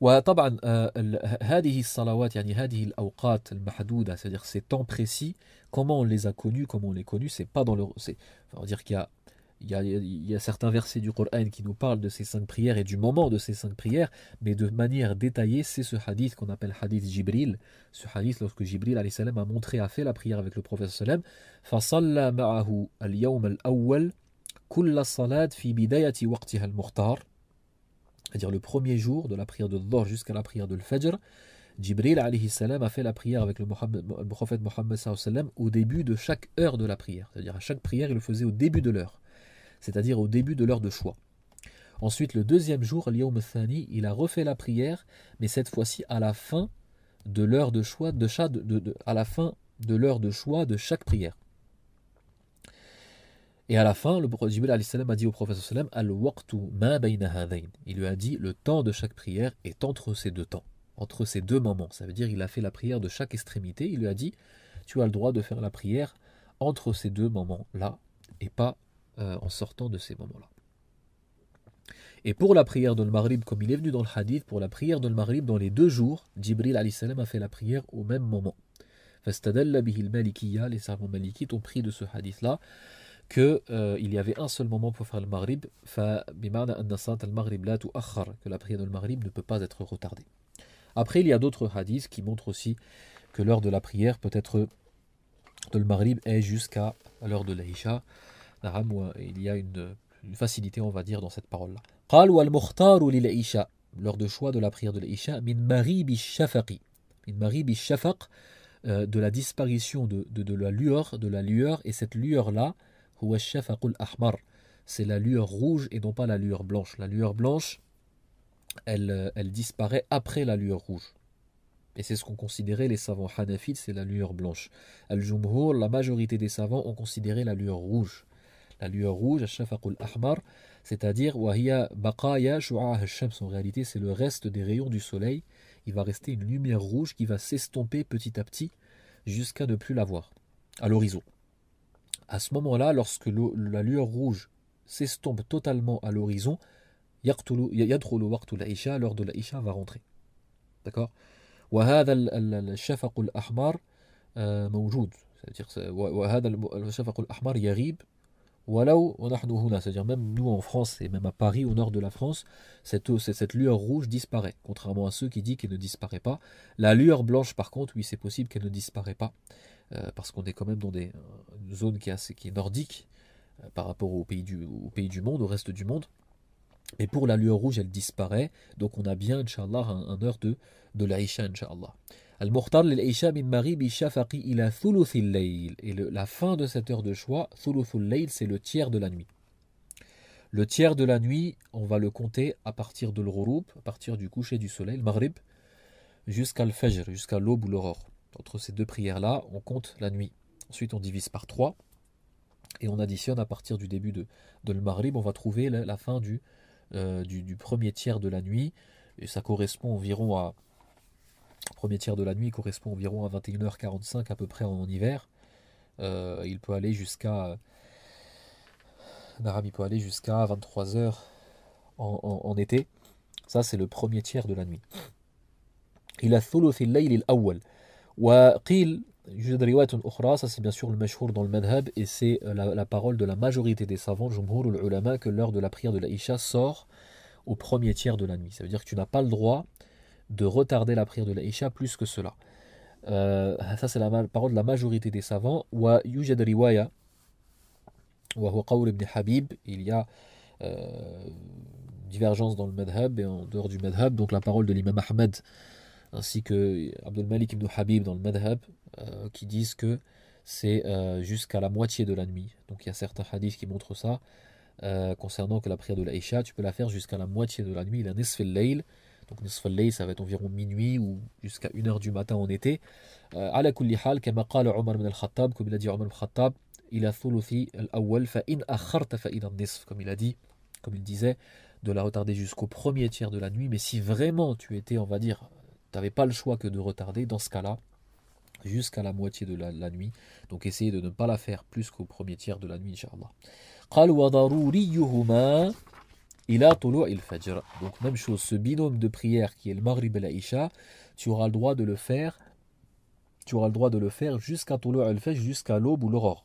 وطبعا هذه الصلوات يعني هذه c'est-à-dire ces temps précis comment on les a connus comment on les connus c'est pas dans le on va dire qu'il y a il y, a, il y, a, certains versets du Coran qui nous parlent de ces cinq prières et du moment de ces cinq prières, mais de manière détaillée, c'est ce hadith qu'on appelle hadith Jibril. Ce hadith, lorsque Jibril a montré, a fait la prière avec le prophète salem c'est-à-dire le premier jour de la prière de Dhuhr jusqu'à la prière de Fajr, Jibril a fait la prière avec le, prophète Mohammed au début de chaque heure de la prière. C'est-à-dire à chaque prière, il le faisait au début de l'heure. C'est-à-dire au début de l'heure de choix. Ensuite, le deuxième jour, Thani, il a refait la prière, mais cette fois-ci à la fin de l'heure de choix de, de, à la fin de l'heure de choix de chaque prière. Et à la fin, le Jibril a dit au professeur al ma Il lui a dit le temps de chaque prière est entre ces deux temps, entre ces deux moments. Ça veut dire il a fait la prière de chaque extrémité. Il lui a dit tu as le droit de faire la prière entre ces deux moments-là et pas euh, en sortant de ces moments-là. Et pour la prière de Maghrib, comme il est venu dans le hadith, pour la prière de Maghrib, dans les deux jours, Jibril a fait la prière au même moment. Les servants malikites ont pris de ce hadith-là que euh, il y avait un seul moment pour faire le maghrib que la prière de maghrib ne peut pas être retardée après il y a d'autres hadiths qui montrent aussi que l'heure de la prière peut être de le maghrib est jusqu'à l'heure de l'Aïcha euh, il y a une, facilité on va dire dans cette parole là l'heure de choix de la prière de l'Aïcha min maghrib shafaqi min euh, de la disparition de la lueur de la lueur et cette lueur là c'est la lueur rouge et non pas la lueur blanche. La lueur blanche, elle, euh, elle disparaît après la lueur rouge. Et c'est ce qu'ont considéré les savants hanafites, c'est la lueur blanche. Al-Jumhur, la majorité des savants ont considéré la lueur rouge. La lueur rouge, al ahmar, c'est-à-dire en réalité c'est le reste des rayons du soleil, il va rester une lumière rouge qui va s'estomper petit à petit jusqu'à ne plus la voir à l'horizon. À ce moment-là, lorsque la lueur rouge s'estompe totalement à l'horizon, Yadkhulu waqtul l'Aïcha, l'heure de la va rentrer. D'accord وهذا الشفق الأحمر موجود c'est-à-dire الشفق الأحمر يغيب ولو ونحن هنا c'est-à-dire même nous en France et même à Paris au nord de la France cette, cette lueur rouge disparaît contrairement à ceux qui disent qu'elle ne disparaît pas la lueur blanche par contre oui c'est possible qu'elle ne disparaît pas euh, parce qu'on est quand même dans des, une euh, zone qui est, nordique euh, par rapport au pays, du, pays du monde, au reste du monde. Mais pour la lueur rouge, elle disparaît, donc on a bien, Inch'Allah, un, heure de, de l'Aïcha, Inch'Allah. al ila Et la fin de cette heure de choix, thuluthil layl, c'est le tiers de la nuit. Le tiers de la nuit, on va le compter à partir de l'Urub, à partir du coucher du soleil, le jusqu'à jusqu'à l'aube ou l'aurore. Entre ces deux prières-là, on compte la nuit. Ensuite, on divise par 3 et on additionne à partir du début de, de le on va trouver la, fin euh, du, du, premier tiers de la nuit. Et ça correspond environ à. Premier tiers de la nuit correspond environ à 21h45 à peu près en, hiver. Euh, il peut aller jusqu'à. Narami peut aller jusqu'à 23h en, été. Ça, c'est le premier tiers de la nuit. Il a thuluth al-layl awwal ça c'est bien sûr le mashhour dans le madhab et c'est euh, la, parole de la majorité des savants jumhurul ulama que l'heure de la prière de la sort au premier tiers de la nuit ça veut dire que tu n'as pas le droit de retarder la prière de la plus que cela euh, ça c'est la parole de la majorité des savants wa il y a euh, divergence dans le madhab et en dehors du madhab donc la parole de l'imam ahmed ainsi que Abdul Malik ibn Habib dans le Madhab, euh, qui disent que c'est euh, jusqu'à la moitié de la nuit. Donc il y a certains hadiths qui montrent ça, euh, concernant que la prière de l'Aïcha, tu peux la faire jusqu'à la moitié de la nuit, la Nisf al-Layl. Donc Nisf al-Layl, ça va être environ minuit ou jusqu'à 1h du matin en été. Ala kulli hal, Omar ibn al-Khattab, comme il a dit Omar ibn al-Khattab, il a thuluthi al-awwal fa in akharta fa nisf comme il a dit, comme il disait, de la retarder jusqu'au premier tiers de la nuit, mais si vraiment tu étais, on va dire, pas le choix que de retarder dans ce cas-là jusqu'à la moitié de la, nuit. Donc essayez de ne pas la faire plus qu'au premier tiers de la nuit, Inch'Allah. Donc même chose, ce binôme de prière qui est le Maghrib et l'Aïcha, tu auras le droit de le faire. Tu auras le droit de le faire jusqu'à al fajr, jusqu'à l'aube ou l'aurore.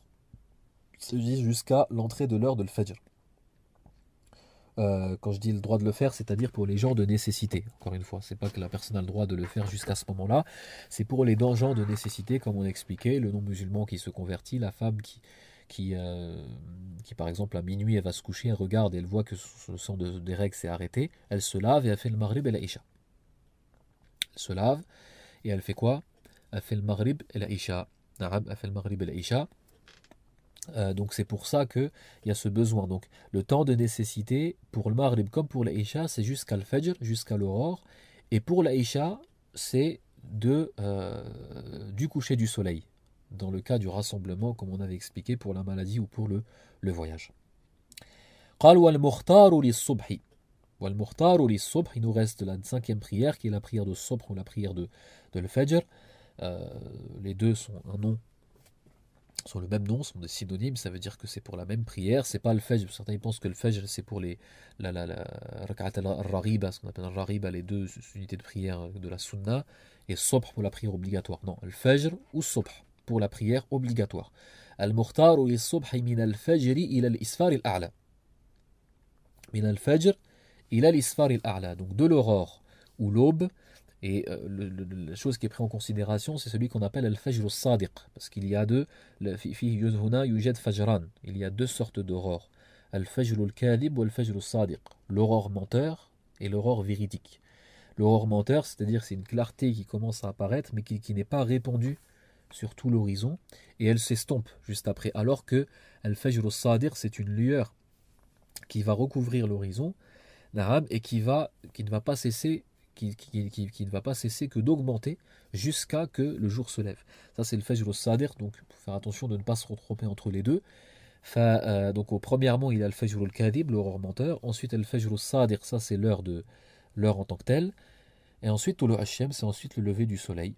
C'est jusqu'à l'entrée de l'heure de l'Fajr. Euh, quand je dis le droit de le faire, c'est-à-dire pour les gens de nécessité. Encore une fois, c'est pas que la personne a le droit de le faire jusqu'à ce moment-là. C'est pour les dangers de nécessité, comme on expliquait, le non-musulman qui se convertit, la femme qui, qui, euh, qui par exemple à minuit elle va se coucher, elle regarde, elle voit que le sang de, des règles s'est arrêté, elle se lave et elle fait le maghrib et la isha. Elle se lave et elle fait quoi Elle fait le maghrib et la isha. elle fait le maghrib et la isha. Euh, donc c'est pour ça qu'il y a ce besoin. Donc le temps de nécessité pour le Maghrib comme pour l'Aïcha, c'est jusqu'à l'Fajr, jusqu'à l'aurore. Et pour l'Aïcha, c'est de, euh, du coucher du soleil, dans le cas du rassemblement, comme on avait expliqué pour la maladie ou pour le, le voyage. Il nous reste la cinquième prière, qui est la prière de Sobh ou la prière de, de euh, les deux sont un nom sont le même nom, sont des synonymes, ça veut dire que c'est pour la même prière, c'est pas le fajr, certains pensent que le fajr c'est pour les la la la rariba, ce qu'on appelle rariba, les deux unités de prière de la sunna, et sobh pour la prière obligatoire. Non, le fajr ou sobh pour la prière obligatoire. Al-mukhtar ou sobh min al-fajr ila al-isfar ala Min al-fajr ila al-isfar al-a'la, donc de l'aurore ou l'aube et euh, la chose qui est prise en considération, c'est celui qu'on appelle al-fajr sadiq, parce qu'il y a deux, il y a deux sortes d'aurores, al-fajr al ou al-fajr sadiq, l'aurore menteur et l'aurore véridique. L'aurore menteur, c'est-à-dire c'est une clarté qui commence à apparaître, mais qui, n'est pas répandue sur tout l'horizon, et elle s'estompe juste après, alors que al-fajr sadiq, c'est une lueur qui va recouvrir l'horizon, et qui, va, qui ne va pas cesser qui, ne va pas cesser que d'augmenter jusqu'à que le jour se lève. Ça, c'est le Fajr al donc faut faire attention de ne pas se tromper entre les deux. Euh, donc, au, premièrement, il y a le Fajr al-Kadib, l'aurore menteur. Ensuite, il y a le Fajr al ça, c'est l'heure, de, l'heure en tant que telle. Et ensuite, Tolo Hashem, c'est ensuite le lever du soleil.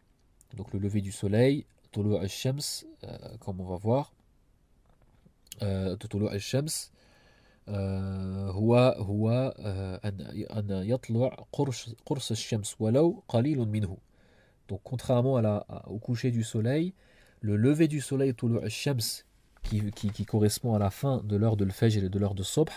Donc, le lever du soleil, Tolo Hashem, euh, comme on va voir, euh, Tolo Hashem, donc contrairement à au coucher du soleil le lever du soleil qui, qui, qui correspond à la fin de l'heure de l'fajr et de l'heure de sobh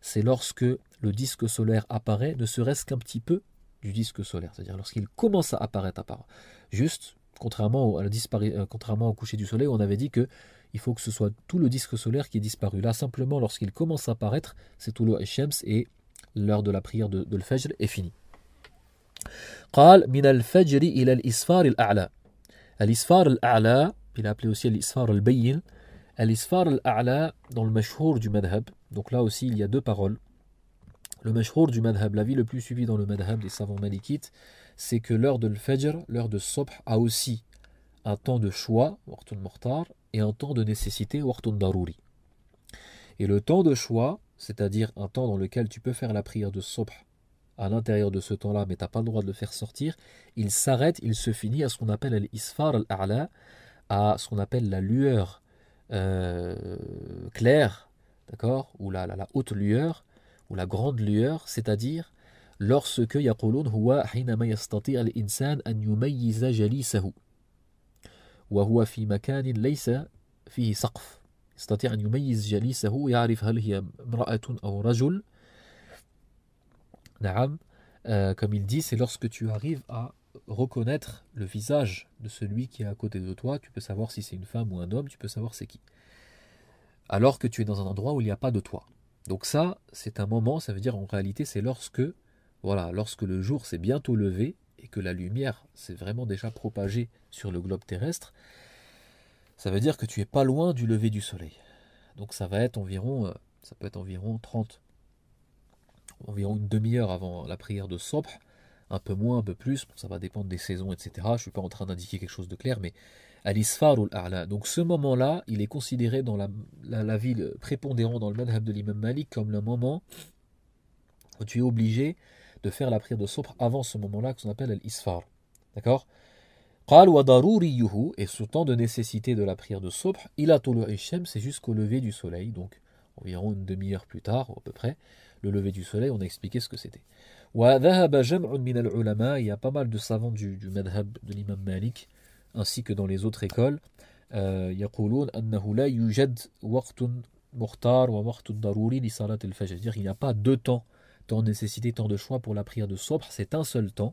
c'est lorsque le disque solaire apparaît ne serait-ce qu'un petit peu du disque solaire c'est-à-dire lorsqu'il commence à apparaître à part juste contrairement à euh, contrairement au coucher du soleil on avait dit que il faut que ce soit tout le disque solaire qui est disparu. Là, simplement, lorsqu'il commence à apparaître, c'est tout le Shams et l'heure de la prière de, de l'Fajr est finie. قال من الفجر إلى الإسفار الأعلى الإسفار الأعلى il a appelé aussi l'Isfar al « l'Isfar al-A'la dans le Mashhour du Madhab donc là aussi il y a deux paroles le Mashhour du Madhab la vie le plus suivi dans le Madhab des savants malikites c'est que l'heure de l'Fajr l'heure de Soph, a aussi un temps de choix morte Mortar et un temps de nécessité, waqtun daruri. Et le temps de choix, c'est-à-dire un temps dans lequel tu peux faire la prière de sobh à l'intérieur de ce temps-là, mais tu n'as pas le droit de le faire sortir, il s'arrête, il se finit à ce qu'on appelle l'isfar al-a'la, à ce qu'on appelle la lueur euh, claire, d'accord Ou la, la, haute lueur, ou la grande lueur, c'est-à-dire lorsque yaqulun huwa hinama al-insan jalisahu comme il dit c'est lorsque tu arrives à reconnaître le visage de celui qui est à côté de toi tu peux savoir si c'est une femme ou un homme tu peux savoir c'est qui alors que tu es dans un endroit où il n'y a pas de toi. donc ça c'est un moment ça veut dire en réalité c'est lorsque voilà lorsque le jour s'est bientôt levé et que la lumière s'est vraiment déjà propagée sur le globe terrestre, ça veut dire que tu es pas loin du lever du soleil. Donc ça va être environ, euh, ça peut être environ 30, environ une demi-heure avant la prière de Sopr, un peu moins, un peu plus, ça va dépendre des saisons, etc. Je ne suis pas en train d'indiquer quelque chose de clair, mais Al-Isfar al Donc ce moment-là, il est considéré dans la, ville prépondérante dans le madhab de l'imam Malik comme le moment où tu es obligé de faire la prière de Sopre avant ce moment-là, qu'on appelle Al-Isfar. D'accord et ce temps de nécessité de la prière de Sobh il a c'est jusqu'au lever du soleil donc environ une demi-heure plus tard à peu près le lever du soleil on a expliqué ce que c'était il y a pas mal de savants du, du madhab de l'imam Malik ainsi que dans les autres écoles cest à il n'y a pas deux temps tant de nécessité tant de choix pour la prière de Sobh c'est un seul temps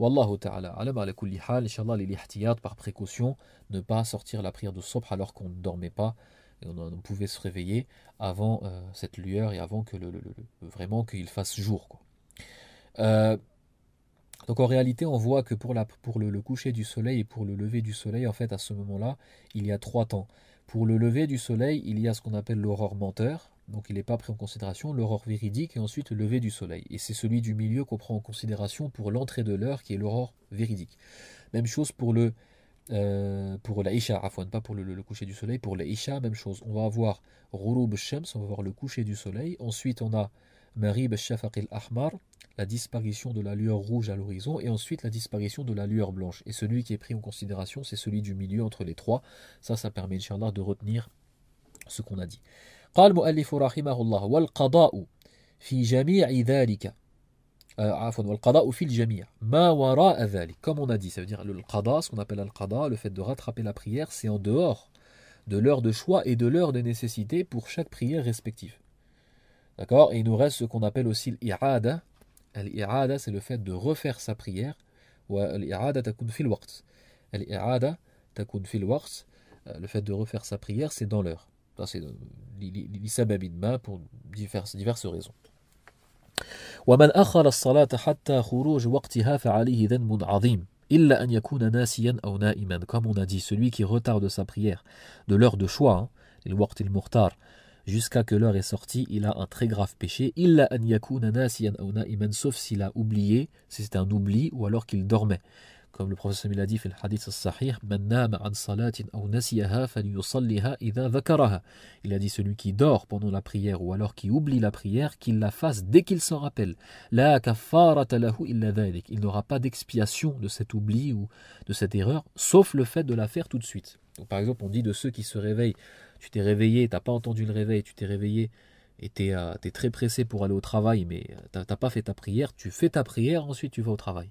Wallahu ta'ala, alam ala kulli inshallah, par précaution, ne pas sortir la prière de sopra alors qu'on ne dormait pas, et on, pouvait se réveiller avant euh, cette lueur et avant que le, vraiment qu'il fasse jour. Euh, donc en réalité, on voit que pour, la, pour le, le, coucher du soleil et pour le lever du soleil, en fait, à ce moment-là, il y a trois temps. Pour le lever du soleil, il y a ce qu'on appelle l'aurore menteur, donc il n'est pas pris en considération l'aurore véridique et ensuite le lever du soleil. Et c'est celui du milieu qu'on prend en considération pour l'entrée de l'heure qui est l'aurore véridique. Même chose pour le euh, pour la Isha, pas pour le, coucher du soleil, pour la Isha, même chose. On va avoir Rouroub Shams, on va avoir le coucher du soleil. Ensuite, on a Marib Shafaq ahmar la disparition de la lueur rouge à l'horizon, et ensuite la disparition de la lueur blanche. Et celui qui est pris en considération, c'est celui du milieu entre les trois. Ça, ça permet, Inch'Allah, de retenir ce qu'on a dit. قال المؤلف رحمه الله والقضاء في جميع ذلك عفوا والقضاء في الجميع ما وراء ذلك comme on a dit ça veut dire le qada ce qu'on appelle al qada le fait de rattraper la prière c'est en dehors de l'heure de choix et de l'heure de nécessité pour chaque prière respective d'accord et il nous reste ce qu'on appelle aussi l'irada l'irada c'est le fait de refaire sa prière l'irada takun fil waqt l'irada takun fil waqt euh, le fait de refaire sa prière c'est dans l'heure c'est euh, l'isababidma pour diverses, diverses raisons. comme on a dit celui qui retarde sa prière de l'heure de choix il hein, المختار jusqu'à que l'heure est sortie il a un très grave péché إلا sauf s'il a oublié si c'est un oubli ou alors qu'il dormait comme le professeur dit, le hadith Il a dit celui qui dort pendant la prière ou alors qui oublie la prière, qu'il la fasse dès qu'il s'en rappelle. La Il n'aura pas d'expiation de cet oubli ou de cette erreur, sauf le fait de la faire tout de suite. par exemple, on dit de ceux qui se réveillent, tu t'es réveillé, tu t'as pas entendu le réveil, tu t'es réveillé et tu es, es, euh, très pressé pour aller au travail, mais euh, tu n'as pas fait ta prière, tu fais ta prière, ensuite tu vas au travail.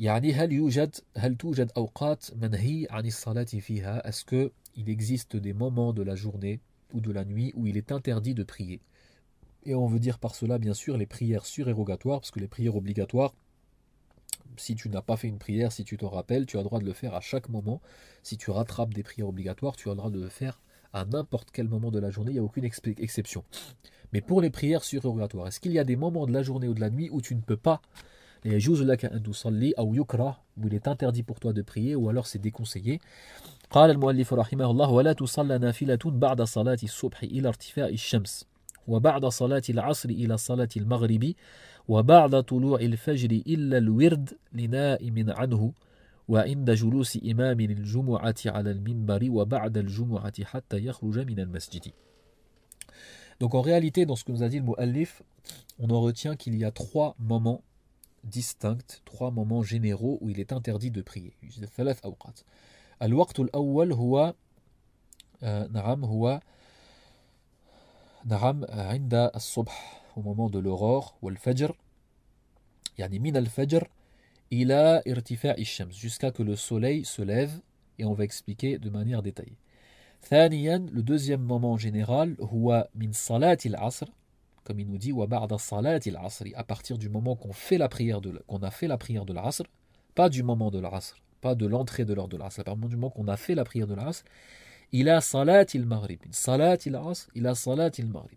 Est-ce qu'il il existe des moments de la journée ou de la nuit où il est interdit de prier Et on veut dire par cela bien sûr les prières surérogatoires parce que les prières obligatoires si tu n'as pas fait une prière, si tu te rappelles, tu as le droit de le faire à chaque moment. Si tu rattrapes des prières obligatoires, tu as le droit de le faire à n'importe quel moment de la journée, il n'y a aucune exception. Mais pour les prières surérogatoires, est-ce qu'il y a des moments de la journée ou de la nuit où tu ne peux pas il est interdit pour toi de prier ou alors c'est déconseillé Donc en réalité, dans ce que nous a dit le moallif on en retient qu'il y a trois moments distinctes, trois moments généraux où il est interdit de prier. Euh, euh, au moment de l'aurore والفجر يعني Fajr ishams jusqu'à que le soleil se lève et on va expliquer de manière détaillée. le deuxième moment général هو salat il asr comme il nous dit, à partir du moment qu'on fait la prière de, qu'on a fait la prière de l'Asr, pas du moment de l'Asr, pas de l'entrée de l'heure de l'Asr, à partir du moment qu'on a fait la prière de l'Asr, il a salat il maghrib, salat il asr, il a salat il maghrib.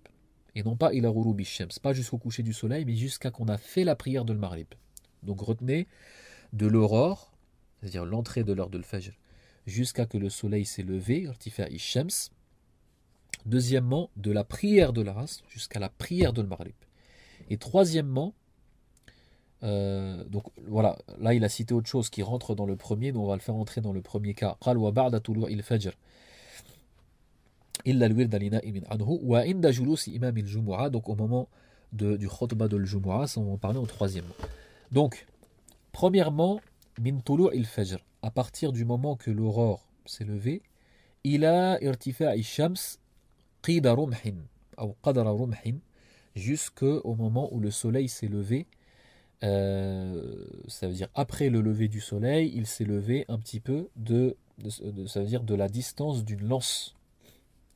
Et non pas il a shams, pas jusqu'au coucher du soleil, mais jusqu'à qu'on a fait la prière de l'maghrib. Donc retenez, de l'aurore, c'est-à-dire l'entrée de l'heure de l'fajr, jusqu'à que le soleil s'est levé, shams, Deuxièmement, de la prière de race jusqu'à la prière de Maghrib. Et troisièmement, euh, donc voilà, là il a cité autre chose qui rentre dans le premier, donc on va le faire entrer dans le premier cas. donc au moment de, du khutbah de l'Jumu'ah, ça on va en parler en troisième. Donc, premièrement, min il fajr, à partir du moment que l'aurore s'est levée, il a à shams qida ou jusqu'au moment où le soleil s'est levé. Euh, ça veut dire après le lever du soleil, il s'est levé un petit peu de, ça veut dire de la distance d'une lance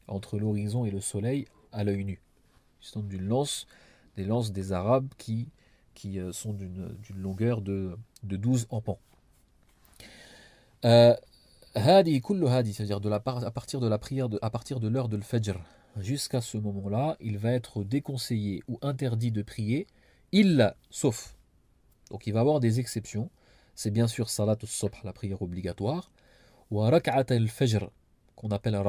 entre l'horizon et le soleil à l'œil nu. Distance d'une lance, des lances des Arabes qui, qui euh, sont d'une longueur de, de 12 empans euh, Hadi euh, hadi, c'est-à-dire de la, à partir de la prière, de, à partir de l'heure de Fajr jusqu'à ce moment-là, il va être déconseillé ou interdit de prier, Il sauf. Donc il va avoir des exceptions. C'est bien sûr salat al la prière obligatoire, ou rak'at al-fajr, qu'on appelle al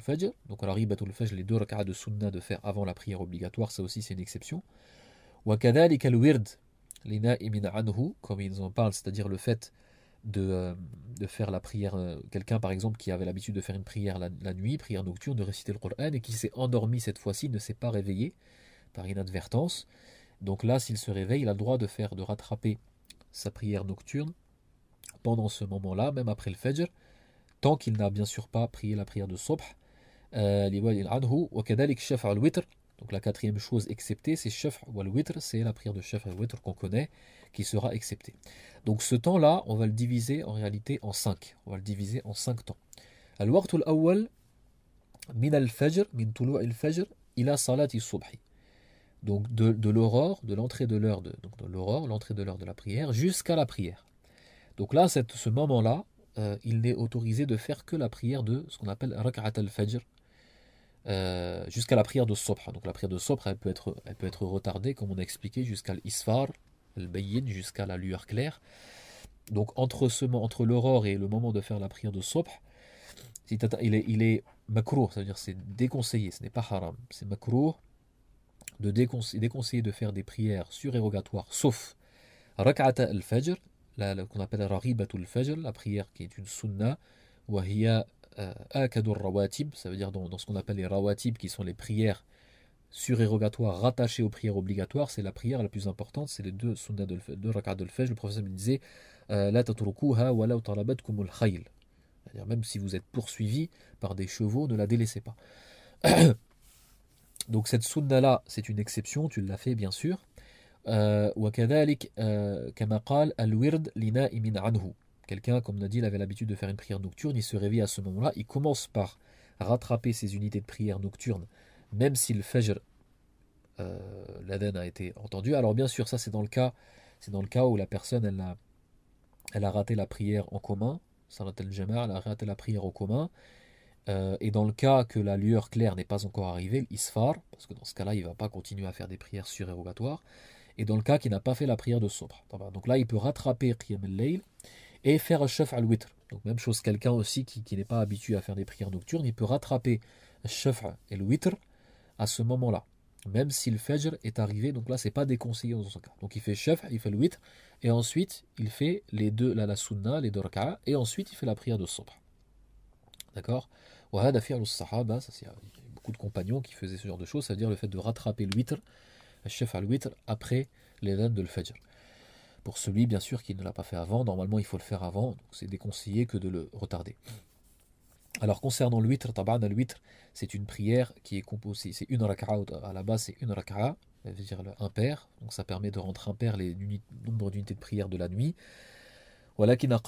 fajr. Donc al fajr, les deux rak'at de sunna de faire avant la prière obligatoire, ça aussi c'est une exception. Ou kadhalika al-wird, lina anhu, comme ils en parlent, c'est-à-dire le fait de, euh, de faire la prière. Euh, quelqu'un, par exemple, qui avait l'habitude de faire une prière la, nuit, prière nocturne, de réciter le Coran, et qui s'est endormi cette fois-ci, ne s'est pas réveillé par inadvertance. Donc là, s'il se réveille, il a le droit de faire, de rattraper sa prière nocturne pendant ce moment-là, même après le Fajr, tant qu'il n'a bien sûr pas prié la prière de Sobh. Euh, donc la quatrième chose exceptée, c'est chef al Witr, c'est la prière de chef al Witr qu'on connaît, qui sera acceptée. Donc ce temps-là, on va le diviser en réalité en cinq. On va le diviser en cinq temps. Al-Waqtul Awwal, min al-Fajr, min tulu' al-Fajr, ila salati subhi. Donc de, l'aurore, de l'entrée de l'heure de, l'aurore, l'entrée de l'heure de la prière, jusqu'à la prière. Donc là, ce moment-là, euh, il n'est autorisé de faire que la prière de ce qu'on appelle Rak'at al-Fajr, euh, jusqu'à la prière de Sopra. Donc la prière de Sopra, elle peut être, elle peut être retardée, comme on a expliqué, jusqu'à l'Isfar, jusqu'à la lueur claire. Donc entre, ce, entre l'aurore et le moment de faire la prière de Sopra, il est, il est c'est-à-dire c'est déconseillé, ce n'est pas haram, c'est makruh de déconseiller, de faire des prières surérogatoires, sauf rak'ata al-fajr, qu'on appelle al fajr, la prière qui est une sunna, wa hiya euh, akadur rawatib, ça veut dire dans, dans ce qu'on appelle les rawatib, qui sont les prières surérogatoires rattachées aux prières obligatoires, c'est la prière la plus importante, c'est les deux sunnah de, deux le professeur me disait euh, la à dire même si vous êtes poursuivi par des chevaux, ne la délaissez pas. *coughs* Donc cette sunna là, c'est une exception, tu l'as fait bien sûr. وكذلك كما قال anhu Quelqu'un, comme Nadil, avait l'habitude de faire une prière nocturne, il se réveille à ce moment-là, il commence par rattraper ses unités de prière nocturne, même si le Fajr, euh, l'Aden a été entendu. Alors bien sûr, ça c'est dans le cas, c'est dans le cas où la personne, elle a, elle a raté la prière en commun, Salat al-Jama, elle a raté la prière en commun, euh, et dans le cas que la lueur claire n'est pas encore arrivée, l'isfar, parce que dans ce cas-là, il ne va pas continuer à faire des prières surérogatoires, et dans le cas qu'il n'a pas fait la prière de sopra. Donc là, il peut rattraper Qiyam al-Layl, et faire un chef al witr. Donc même chose, quelqu'un aussi qui, n'est pas habitué à faire des prières nocturnes, il peut rattraper chef et le witr à ce moment-là. Même si le fajr est arrivé, donc là c'est pas déconseillé dans ce cas. Donc il fait chef, il fait le witr, et ensuite il fait les deux, la, la les deux et ensuite il fait la prière de sopra D'accord Wahad le sahaba, ça c'est euh, beaucoup de compagnons qui faisaient ce genre de choses, c'est-à-dire le fait de rattraper le witr, chef al witr après les de le fajr. Pour celui, bien sûr, qui ne l'a pas fait avant, normalement il faut le faire avant, donc c'est déconseillé que de le retarder. Alors concernant l'huître, taban l'huître, c'est une prière qui est composée, c'est une raka'a à la base, c'est une raka'a, c'est-à-dire impair, donc ça permet de rendre impair les nombre d'unités de prière de la nuit. Voilà qui Mais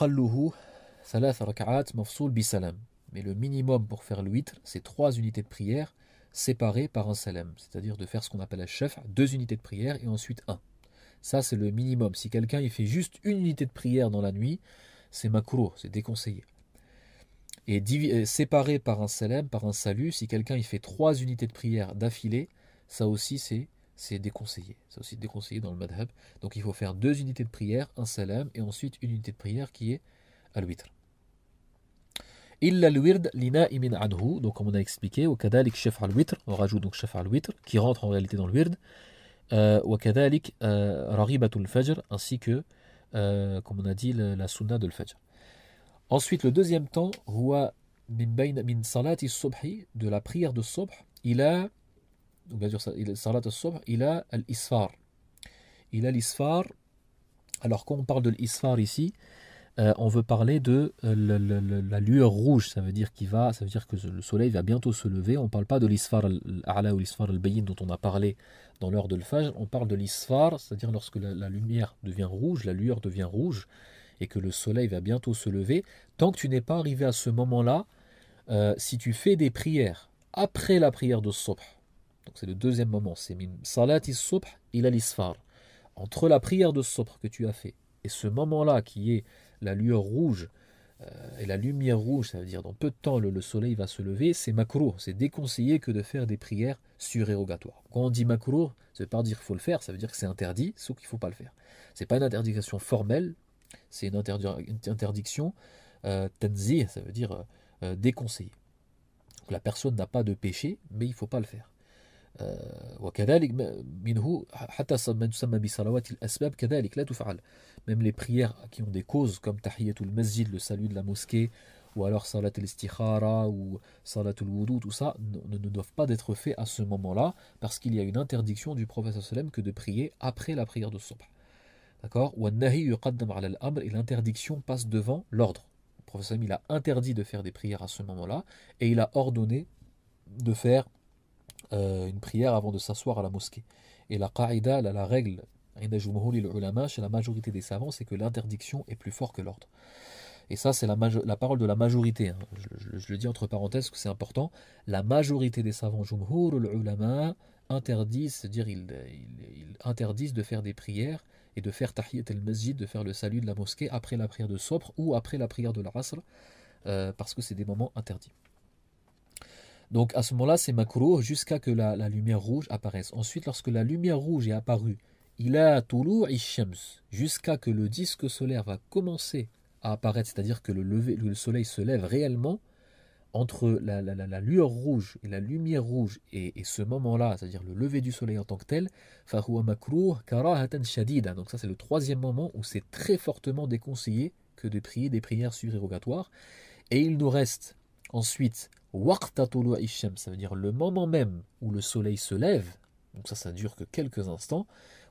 le minimum pour faire l'huître, c'est trois unités de prière séparées par un salam, c'est-à-dire de faire ce qu'on appelle un chef, deux unités de prière et ensuite un. Ça, c'est le minimum. Si quelqu'un il fait juste une unité de prière dans la nuit, c'est makruh, c'est déconseillé. Et euh, séparé par un salem, par un salut, si quelqu'un il fait trois unités de prière d'affilée, ça aussi c'est c'est déconseillé. Ça aussi déconseillé dans le madhab. Donc il faut faire deux unités de prière, un salam et ensuite une unité de prière qui est al Il Illa al-wird imin anhu, donc comme on a expliqué, au kadalik chef al-witr, on rajoute donc chef al-witr, qui rentre en réalité dans le wird, euh, وكذلك رغيبة الفجر ainsi que comme on a dit la sunna de l'fajr ensuite le deuxième temps هو من بين من صلاة الصبح de la prière de صبح إلى donc bien sûr صلاة الصبح إلى الإسفار إلى الإسفار alors quand on parle de l'Isfar ici euh, on veut parler de euh, la lueur rouge. Ça veut dire qu'il va, ça veut dire que le soleil va bientôt se lever. On ne parle pas de l'isfar al-a'la ou l'isfar al-bayin dont on a parlé dans l'heure de l'fajr. On parle de l'isfar, c'est-à-dire lorsque la, lumière devient rouge, la lueur devient rouge, et que le soleil va bientôt se lever. Tant que tu n'es pas arrivé à ce moment-là, euh, si tu fais des prières après la prière de Sopr donc c'est le deuxième moment, c'est min salat is il a l'isfar. Entre la prière de sop que tu as fait et ce moment-là qui est la lueur rouge euh, et la lumière rouge, ça veut dire dans peu de temps le, soleil va se lever, c'est macro, c'est déconseillé que de faire des prières surérogatoires. Quand on dit makuro, ça veut pas dire qu'il faut le faire, ça veut dire que c'est interdit, sauf qu'il ne faut pas le faire. Ce n'est pas une interdiction formelle, c'est une, interdiction euh, tenzi, ça veut dire euh, déconseillé. la personne n'a pas de péché, mais il ne faut pas le faire. Euh, même les prières qui ont des causes comme tahiyatul masjid le salut de la mosquée ou alors salat al-istikhara ou salat al-wudu tout ça ne, doivent pas être faits à ce moment-là parce qu'il y a une interdiction du prophète que de prier après la prière de subh d'accord et l'interdiction passe devant l'ordre le prophète a interdit de faire des prières à ce moment-là et il a ordonné de faire euh, une prière avant de s'asseoir à la mosquée. Et la qaïda, la, la règle, chez la majorité des savants, c'est que l'interdiction est plus forte que l'ordre. Et ça, c'est la, parole de la majorité. Hein. Je, le dis entre parenthèses, que c'est important. La majorité des savants, ulama, interdisent, dire ils, ils, interdisent de faire des prières et de faire tahiyat al-masjid, de faire le salut de la mosquée après la prière de Sopre ou après la prière de la euh, parce que c'est des moments interdits. Donc à ce moment-là, c'est makruh jusqu'à que la, lumière rouge apparaisse. Ensuite, lorsque la lumière rouge est apparue, il a toulou ishams, jusqu'à que le disque solaire va commencer à apparaître, c'est-à-dire que le, lever, le soleil se lève réellement, entre la, la, la, lueur rouge et la lumière rouge et, ce moment-là, c'est-à-dire le lever du soleil en tant que tel, shadida. Donc ça c'est le troisième moment où c'est très fortement déconseillé que de prier des prières surérogatoires. Et il nous reste ensuite ça veut dire le moment même où le soleil se lève, donc ça, ça dure que quelques instants,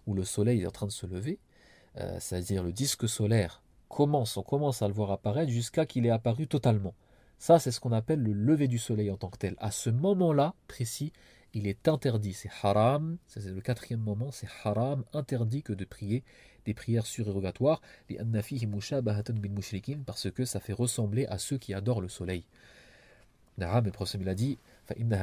où le soleil est en train de se lever, euh, c'est-à-dire le disque solaire commence, on commence à le voir apparaître jusqu'à qu'il ait apparu totalement. Ça, c'est ce qu'on appelle le lever du soleil en tant que tel. À ce moment-là précis, il est interdit, c'est haram, c'est le quatrième moment, c'est haram, interdit que de prier des prières surérogatoires, parce que ça fait ressembler à ceux qui adorent le soleil il a dit il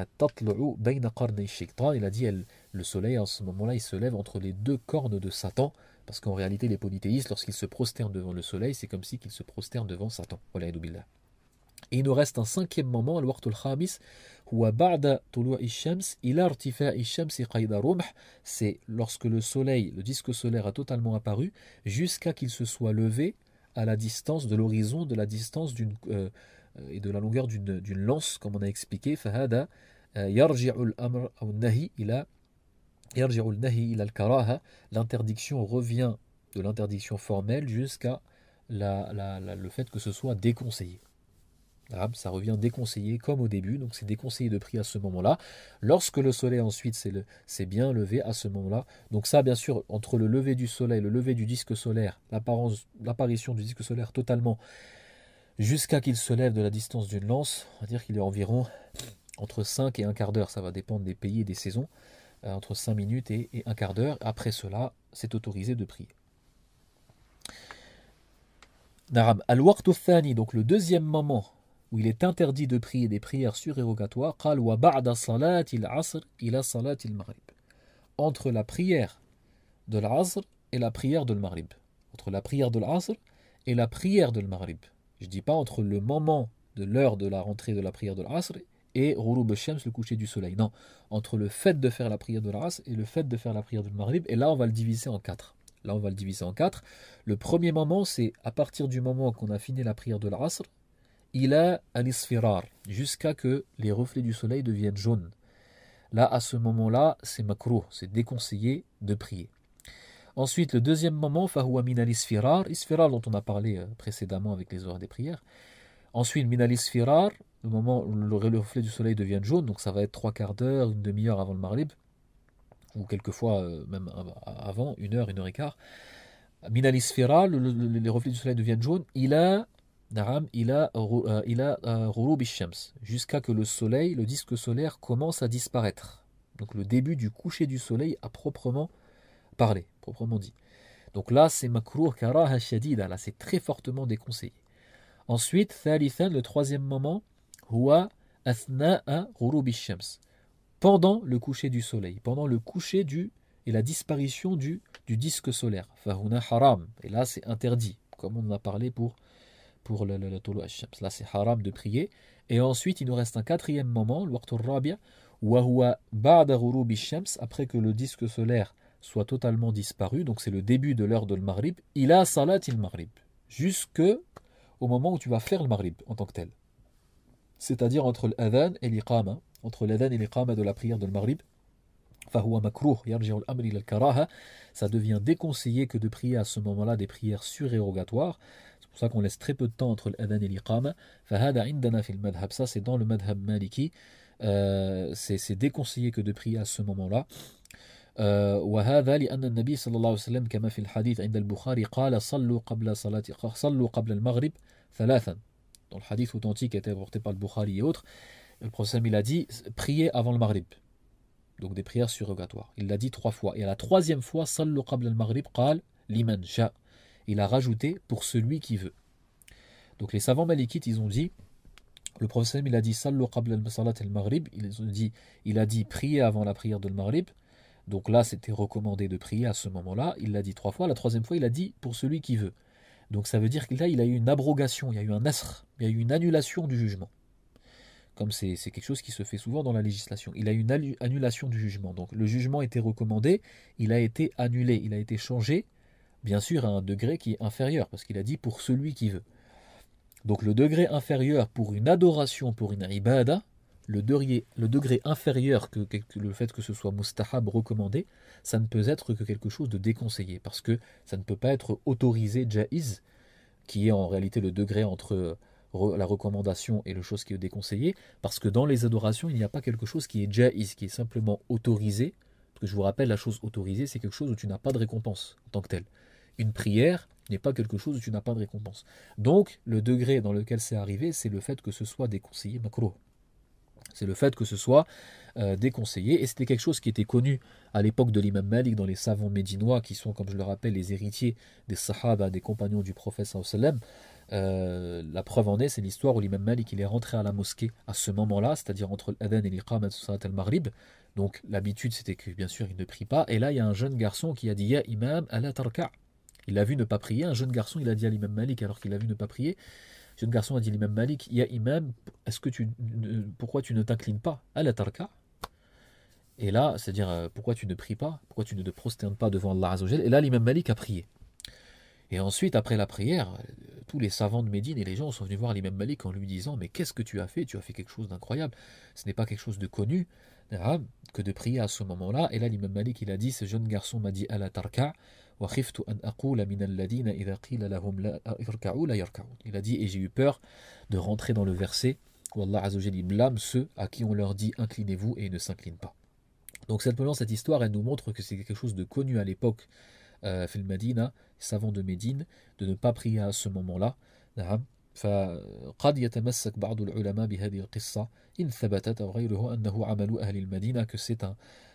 a dit le soleil en ce moment-là il se lève entre les deux cornes de Satan parce qu'en réalité les polythéistes lorsqu'ils se prosternent devant le soleil c'est comme si qu'ils se prosternent devant Satan et il nous reste un cinquième moment c'est lorsque le soleil le disque solaire a totalement apparu jusqu'à qu'il se soit levé à la distance de l'horizon de la distance d'une euh, euh, et de la longueur d'une lance, comme on a expliqué, فهذا l'interdiction revient de l'interdiction formelle jusqu'à la, la, le fait que ce soit déconseillé. Ça revient déconseillé comme au début, donc c'est déconseillé de prix à ce moment-là. Lorsque le soleil ensuite s'est bien levé à ce moment-là, donc ça bien sûr entre le lever du soleil, le lever du disque solaire, l'apparition du disque solaire totalement jusqu'à qu'il se lève de la distance d'une lance. On va dire qu'il est environ entre 5 et un quart d'heure, ça va dépendre des pays et des saisons, euh, entre 5 minutes et, un quart d'heure. Après cela, c'est autorisé de prier. Naram, al donc le deuxième moment où il est interdit de prier des prières surérogatoires, Entre la prière de l'Asr et la prière de Maghrib. Entre la prière de l'Asr et la prière de Maghrib. Je ne dis pas entre le moment de l'heure de la rentrée de la prière de l'Asr et Ruru Shams, le coucher du soleil. Non, entre le fait de faire la prière de l'Asr et le fait de faire la prière du Maghrib, et là on va le diviser en quatre. Là on va le diviser en quatre. Le premier moment, c'est à partir du moment qu'on a fini la prière de l'Asr, il a à isfirar jusqu'à que les reflets du soleil deviennent jaunes. Là, à ce moment-là, c'est Makro, c'est déconseillé de prier. Ensuite, le deuxième moment, Fahoua min isfirar dont on a parlé euh, précédemment avec les horaires des prières. Ensuite, min le moment où le reflet du soleil devient jaune, donc ça va être trois quarts d'heure, une demi-heure avant le marlib, ou quelquefois euh, même avant, une heure, une heure et quart. Min le, les reflets du soleil deviennent jaunes, il a il jusqu'à que le soleil, le disque solaire commence à disparaître. Donc le début du coucher du soleil a proprement parler, proprement dit. Donc là, c'est makruh karaha shadida, là c'est très fortement déconseillé. Ensuite, le troisième moment, huwa Pendant le coucher du soleil, pendant le coucher du et la disparition du, du disque solaire. haram. Et là, c'est interdit, comme on en a parlé pour, pour le, le, Là, c'est haram de prier. Et ensuite, il nous reste un quatrième moment, huwa ba'da après que le disque solaire soit totalement disparu, donc c'est le début de l'heure de Maghrib, il a salat il Maghrib, jusque moment où tu vas faire le Maghrib en tant que tel. C'est-à-dire entre l'adhan et l'iqama, entre l'adhan et l'iqama de la prière de Maghrib, ça devient déconseillé que de prier à ce moment-là des prières surérogatoires. C'est pour ça qu'on laisse très peu de temps entre l'adhan et l'iqama. Ça, c'est dans le madhab maliki. Euh, c'est déconseillé que de prier à ce moment-là. وهذا لأن النبي صلى الله عليه وسلم كما في الحديث عند البخاري قال صلوا قبل صلاة صلوا قبل المغرب ثلاثا dans le hadith authentique qui a été rapporté par le Bukhari et autres le prophète il a dit priez avant le maghrib donc des prières surrogatoires il l'a dit trois fois et à la troisième fois sallu qabla al maghrib qal liman il a rajouté pour celui qui veut donc les savants malikites ils ont dit le prophète il a dit sallu qabla al salat al maghrib ils ont dit il a dit priez avant la prière de maghrib donc là, c'était recommandé de prier à ce moment-là. Il l'a dit trois fois. La troisième fois, il a dit pour celui qui veut. Donc ça veut dire que là, il a eu une abrogation, il y a eu un asr, il y a eu une annulation du jugement. Comme c'est quelque chose qui se fait souvent dans la législation. Il a eu une annulation du jugement. Donc le jugement était recommandé, il a été annulé, il a été changé, bien sûr, à un degré qui est inférieur, parce qu'il a dit pour celui qui veut. Donc le degré inférieur pour une adoration, pour une ribada », le degré, inférieur que, le fait que ce soit mustahab recommandé, ça ne peut être que quelque chose de déconseillé, parce que ça ne peut pas être autorisé jaiz, qui est en réalité le degré entre la recommandation et le chose qui est déconseillé, parce que dans les adorations, il n'y a pas quelque chose qui est jaiz, qui est simplement autorisé, parce que je vous rappelle, la chose autorisée, c'est quelque chose où tu n'as pas de récompense en tant que telle. Une prière n'est pas quelque chose où tu n'as pas de récompense. Donc, le degré dans lequel c'est arrivé, c'est le fait que ce soit déconseillé macro. C'est le fait que ce soit euh, déconseillé. Et c'était quelque chose qui était connu à l'époque de l'imam Malik dans les savants médinois, qui sont, comme je le rappelle, les héritiers des Sahaba, des compagnons du prophète sallam. Euh, la preuve en est, c'est l'histoire où l'imam Malik il est rentré à la mosquée à ce moment-là, c'est-à-dire entre l'Aden et l'Iqam al-Maghrib. Donc l'habitude, c'était que bien sûr, il ne prie pas. Et là, il y a un jeune garçon qui a dit Ya imam, ala tarka'. Il l'a vu ne pas prier. Un jeune garçon, il a dit à l'imam Malik, alors qu'il a vu ne pas prier jeune garçon a dit l'imam Malik, Ya imam, est-ce que tu, pourquoi tu ne t'inclines pas à la tarka Et là, c'est-à-dire, euh, pourquoi tu ne pries pas Pourquoi tu ne te prosternes pas devant Allah Et là, l'imam Malik a prié. Et ensuite, après la prière, euh, tous les savants de Médine et les gens sont venus voir l'imam Malik en lui disant Mais qu'est-ce que tu as fait Tu as fait quelque chose d'incroyable. Ce n'est pas quelque chose de connu hein, que de prier à ce moment-là. Et là, l'imam Malik, il a dit Ce jeune garçon m'a dit à la tarka. Il a dit et j'ai eu peur de rentrer dans le verset où Allah Azzawajal blâme ceux à qui on leur dit inclinez-vous et ne s'incline pas. Donc simplement cette histoire elle nous montre que c'est quelque chose de connu à l'époque euh, Filmadina, savant de Médine, de ne pas prier à ce moment-là. que c'est un,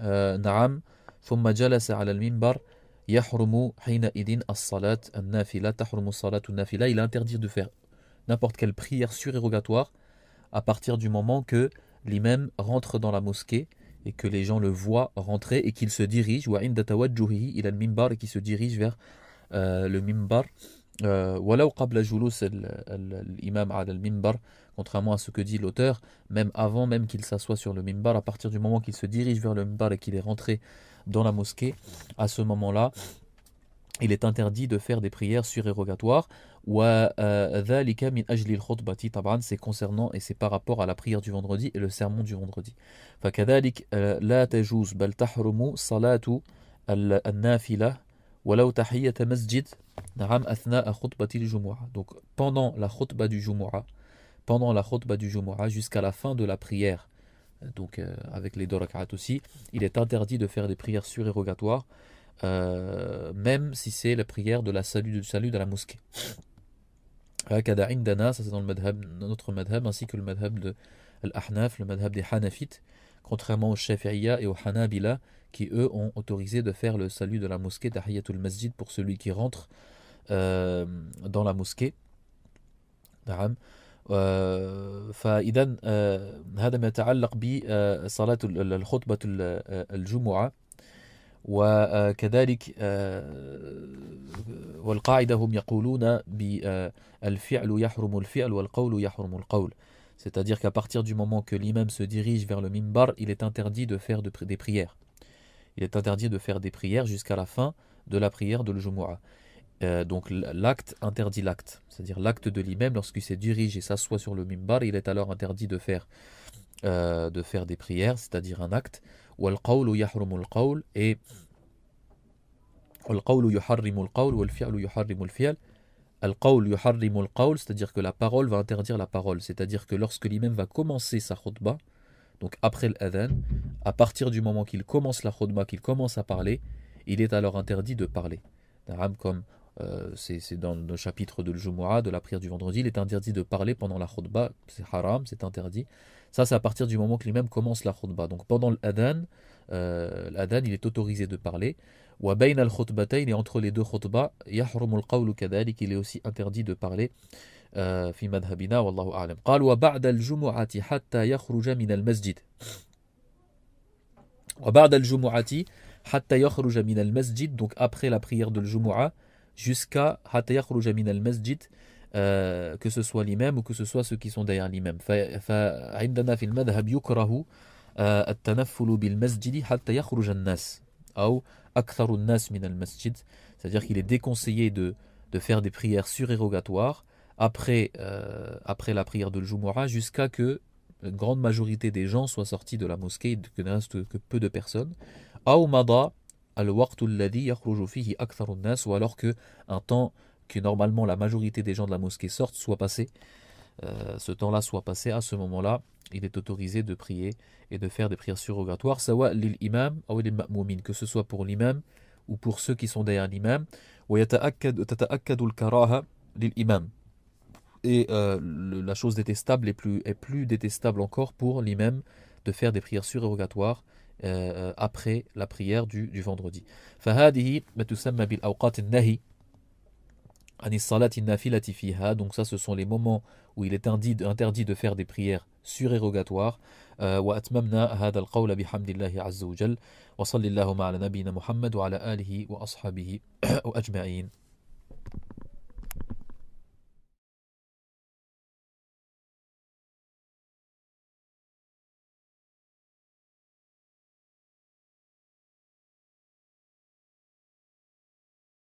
il interdit de faire n'importe quelle prière surérogatoire à partir du moment que l'imam rentre dans la mosquée et que les gens le voient rentrer et qu'il se dirige il se dirige vers euh, le minbar euh, contrairement à ce que dit l'auteur, même avant même qu'il s'assoie sur le mimbar, à partir du moment qu'il se dirige vers le mimbar et qu'il est rentré dans la mosquée, à ce moment-là, il est interdit de faire des prières surérogatoires. Euh, c'est concernant et c'est par rapport à la prière du vendredi et le sermon du vendredi. Euh, la masjid ram Donc pendant la khutbah du Jumua, pendant la khutbah du Jumua jusqu'à la fin de la prière, donc euh, avec les dorak'at aussi, il est interdit de faire des prières surérogatoires, euh, même si c'est la prière de la salut, du salut de la mosquée. Dana, ça c'est dans le madhab, notre madhab, ainsi que le madhab de l'Ahnaf, le madhab des Hanafites, contrairement au Shafi'iyya et au Hanabila, qui eux ont autorisé de faire le salut de la mosquée, Tahiyatul Masjid, pour celui qui rentre euh, dans la mosquée. فإذا هذا ما يتعلق بصلاه الخطبه الجمعه وكذلك والقاعده هم يقولون بالفعل يحرم الفعل والقول يحرم القول C'est-à-dire qu'à partir du moment que l'imam se dirige vers le mimbar, il est interdit de faire des prières il est interdit de faire des prières jusqu'à la fin de la prière de l'Jumu'ah. Euh, donc l'acte interdit l'acte, c'est-à-dire l'acte de l'imam lorsqu'il s'est dirige et s'assoit sur le mimbar, il est alors interdit de faire, euh, de faire des prières, c'est-à-dire un acte. Ou al-qawl ou yahrumul qawl et al-qawl qawl ou al-fi'l fi'l. Al-qawl qawl, c'est-à-dire que la parole va interdire la parole, c'est-à-dire que lorsque l'imam va commencer sa khutbah, donc après l'adhan, à partir du moment qu'il commence la khutbah, qu'il commence à parler, il est alors interdit de parler. Comme euh, c'est dans le chapitre de l'Jumu'ah, de la prière du vendredi, il est interdit de parler pendant la khutbah, c'est haram, c'est interdit. Ça, c'est à partir du moment qu'il même commence la khutbah. Donc pendant euh, l'adhan, il est autorisé de parler. Wa al il est entre les deux khutbah, il est aussi interdit de parler. آه، في مذهبنا والله أعلم قال وبعد الجمعة حتى يخرج من المسجد وبعد الجمعة حتى يخرج من المسجد donc après la prière de Jumu'ah jusqu'à حتى يخرج من المسجد euh, que ce soit l'imam ou que ce soit ceux qui sont derrière l'imam فعندنا في المذهب يكره آه، التنفل بالمسجد حتى يخرج الناس أو أكثر الناس من المسجد c'est-à-dire qu'il est déconseillé de, de faire des prières surérogatoires après, euh, après la prière de Jumu'ah jusqu'à que une grande majorité des gens soient sortis de la mosquée, que ne reste que peu de personnes. ou alors que un temps que normalement la majorité des gens de la mosquée sortent soit passé, euh, ce temps-là soit passé, à ce moment-là, il est autorisé de prier et de faire des prières surrogatoires, que ce soit pour l'imam ou pour ceux qui sont derrière l'imam, et euh, la chose détestable est plus, est plus détestable encore pour lui-même de faire des prières surérogatoires euh, euh, après la prière du, vendredi. Donc ça, ce sont les moments où il est interdit, de faire des prières surérogatoires. *clears throat*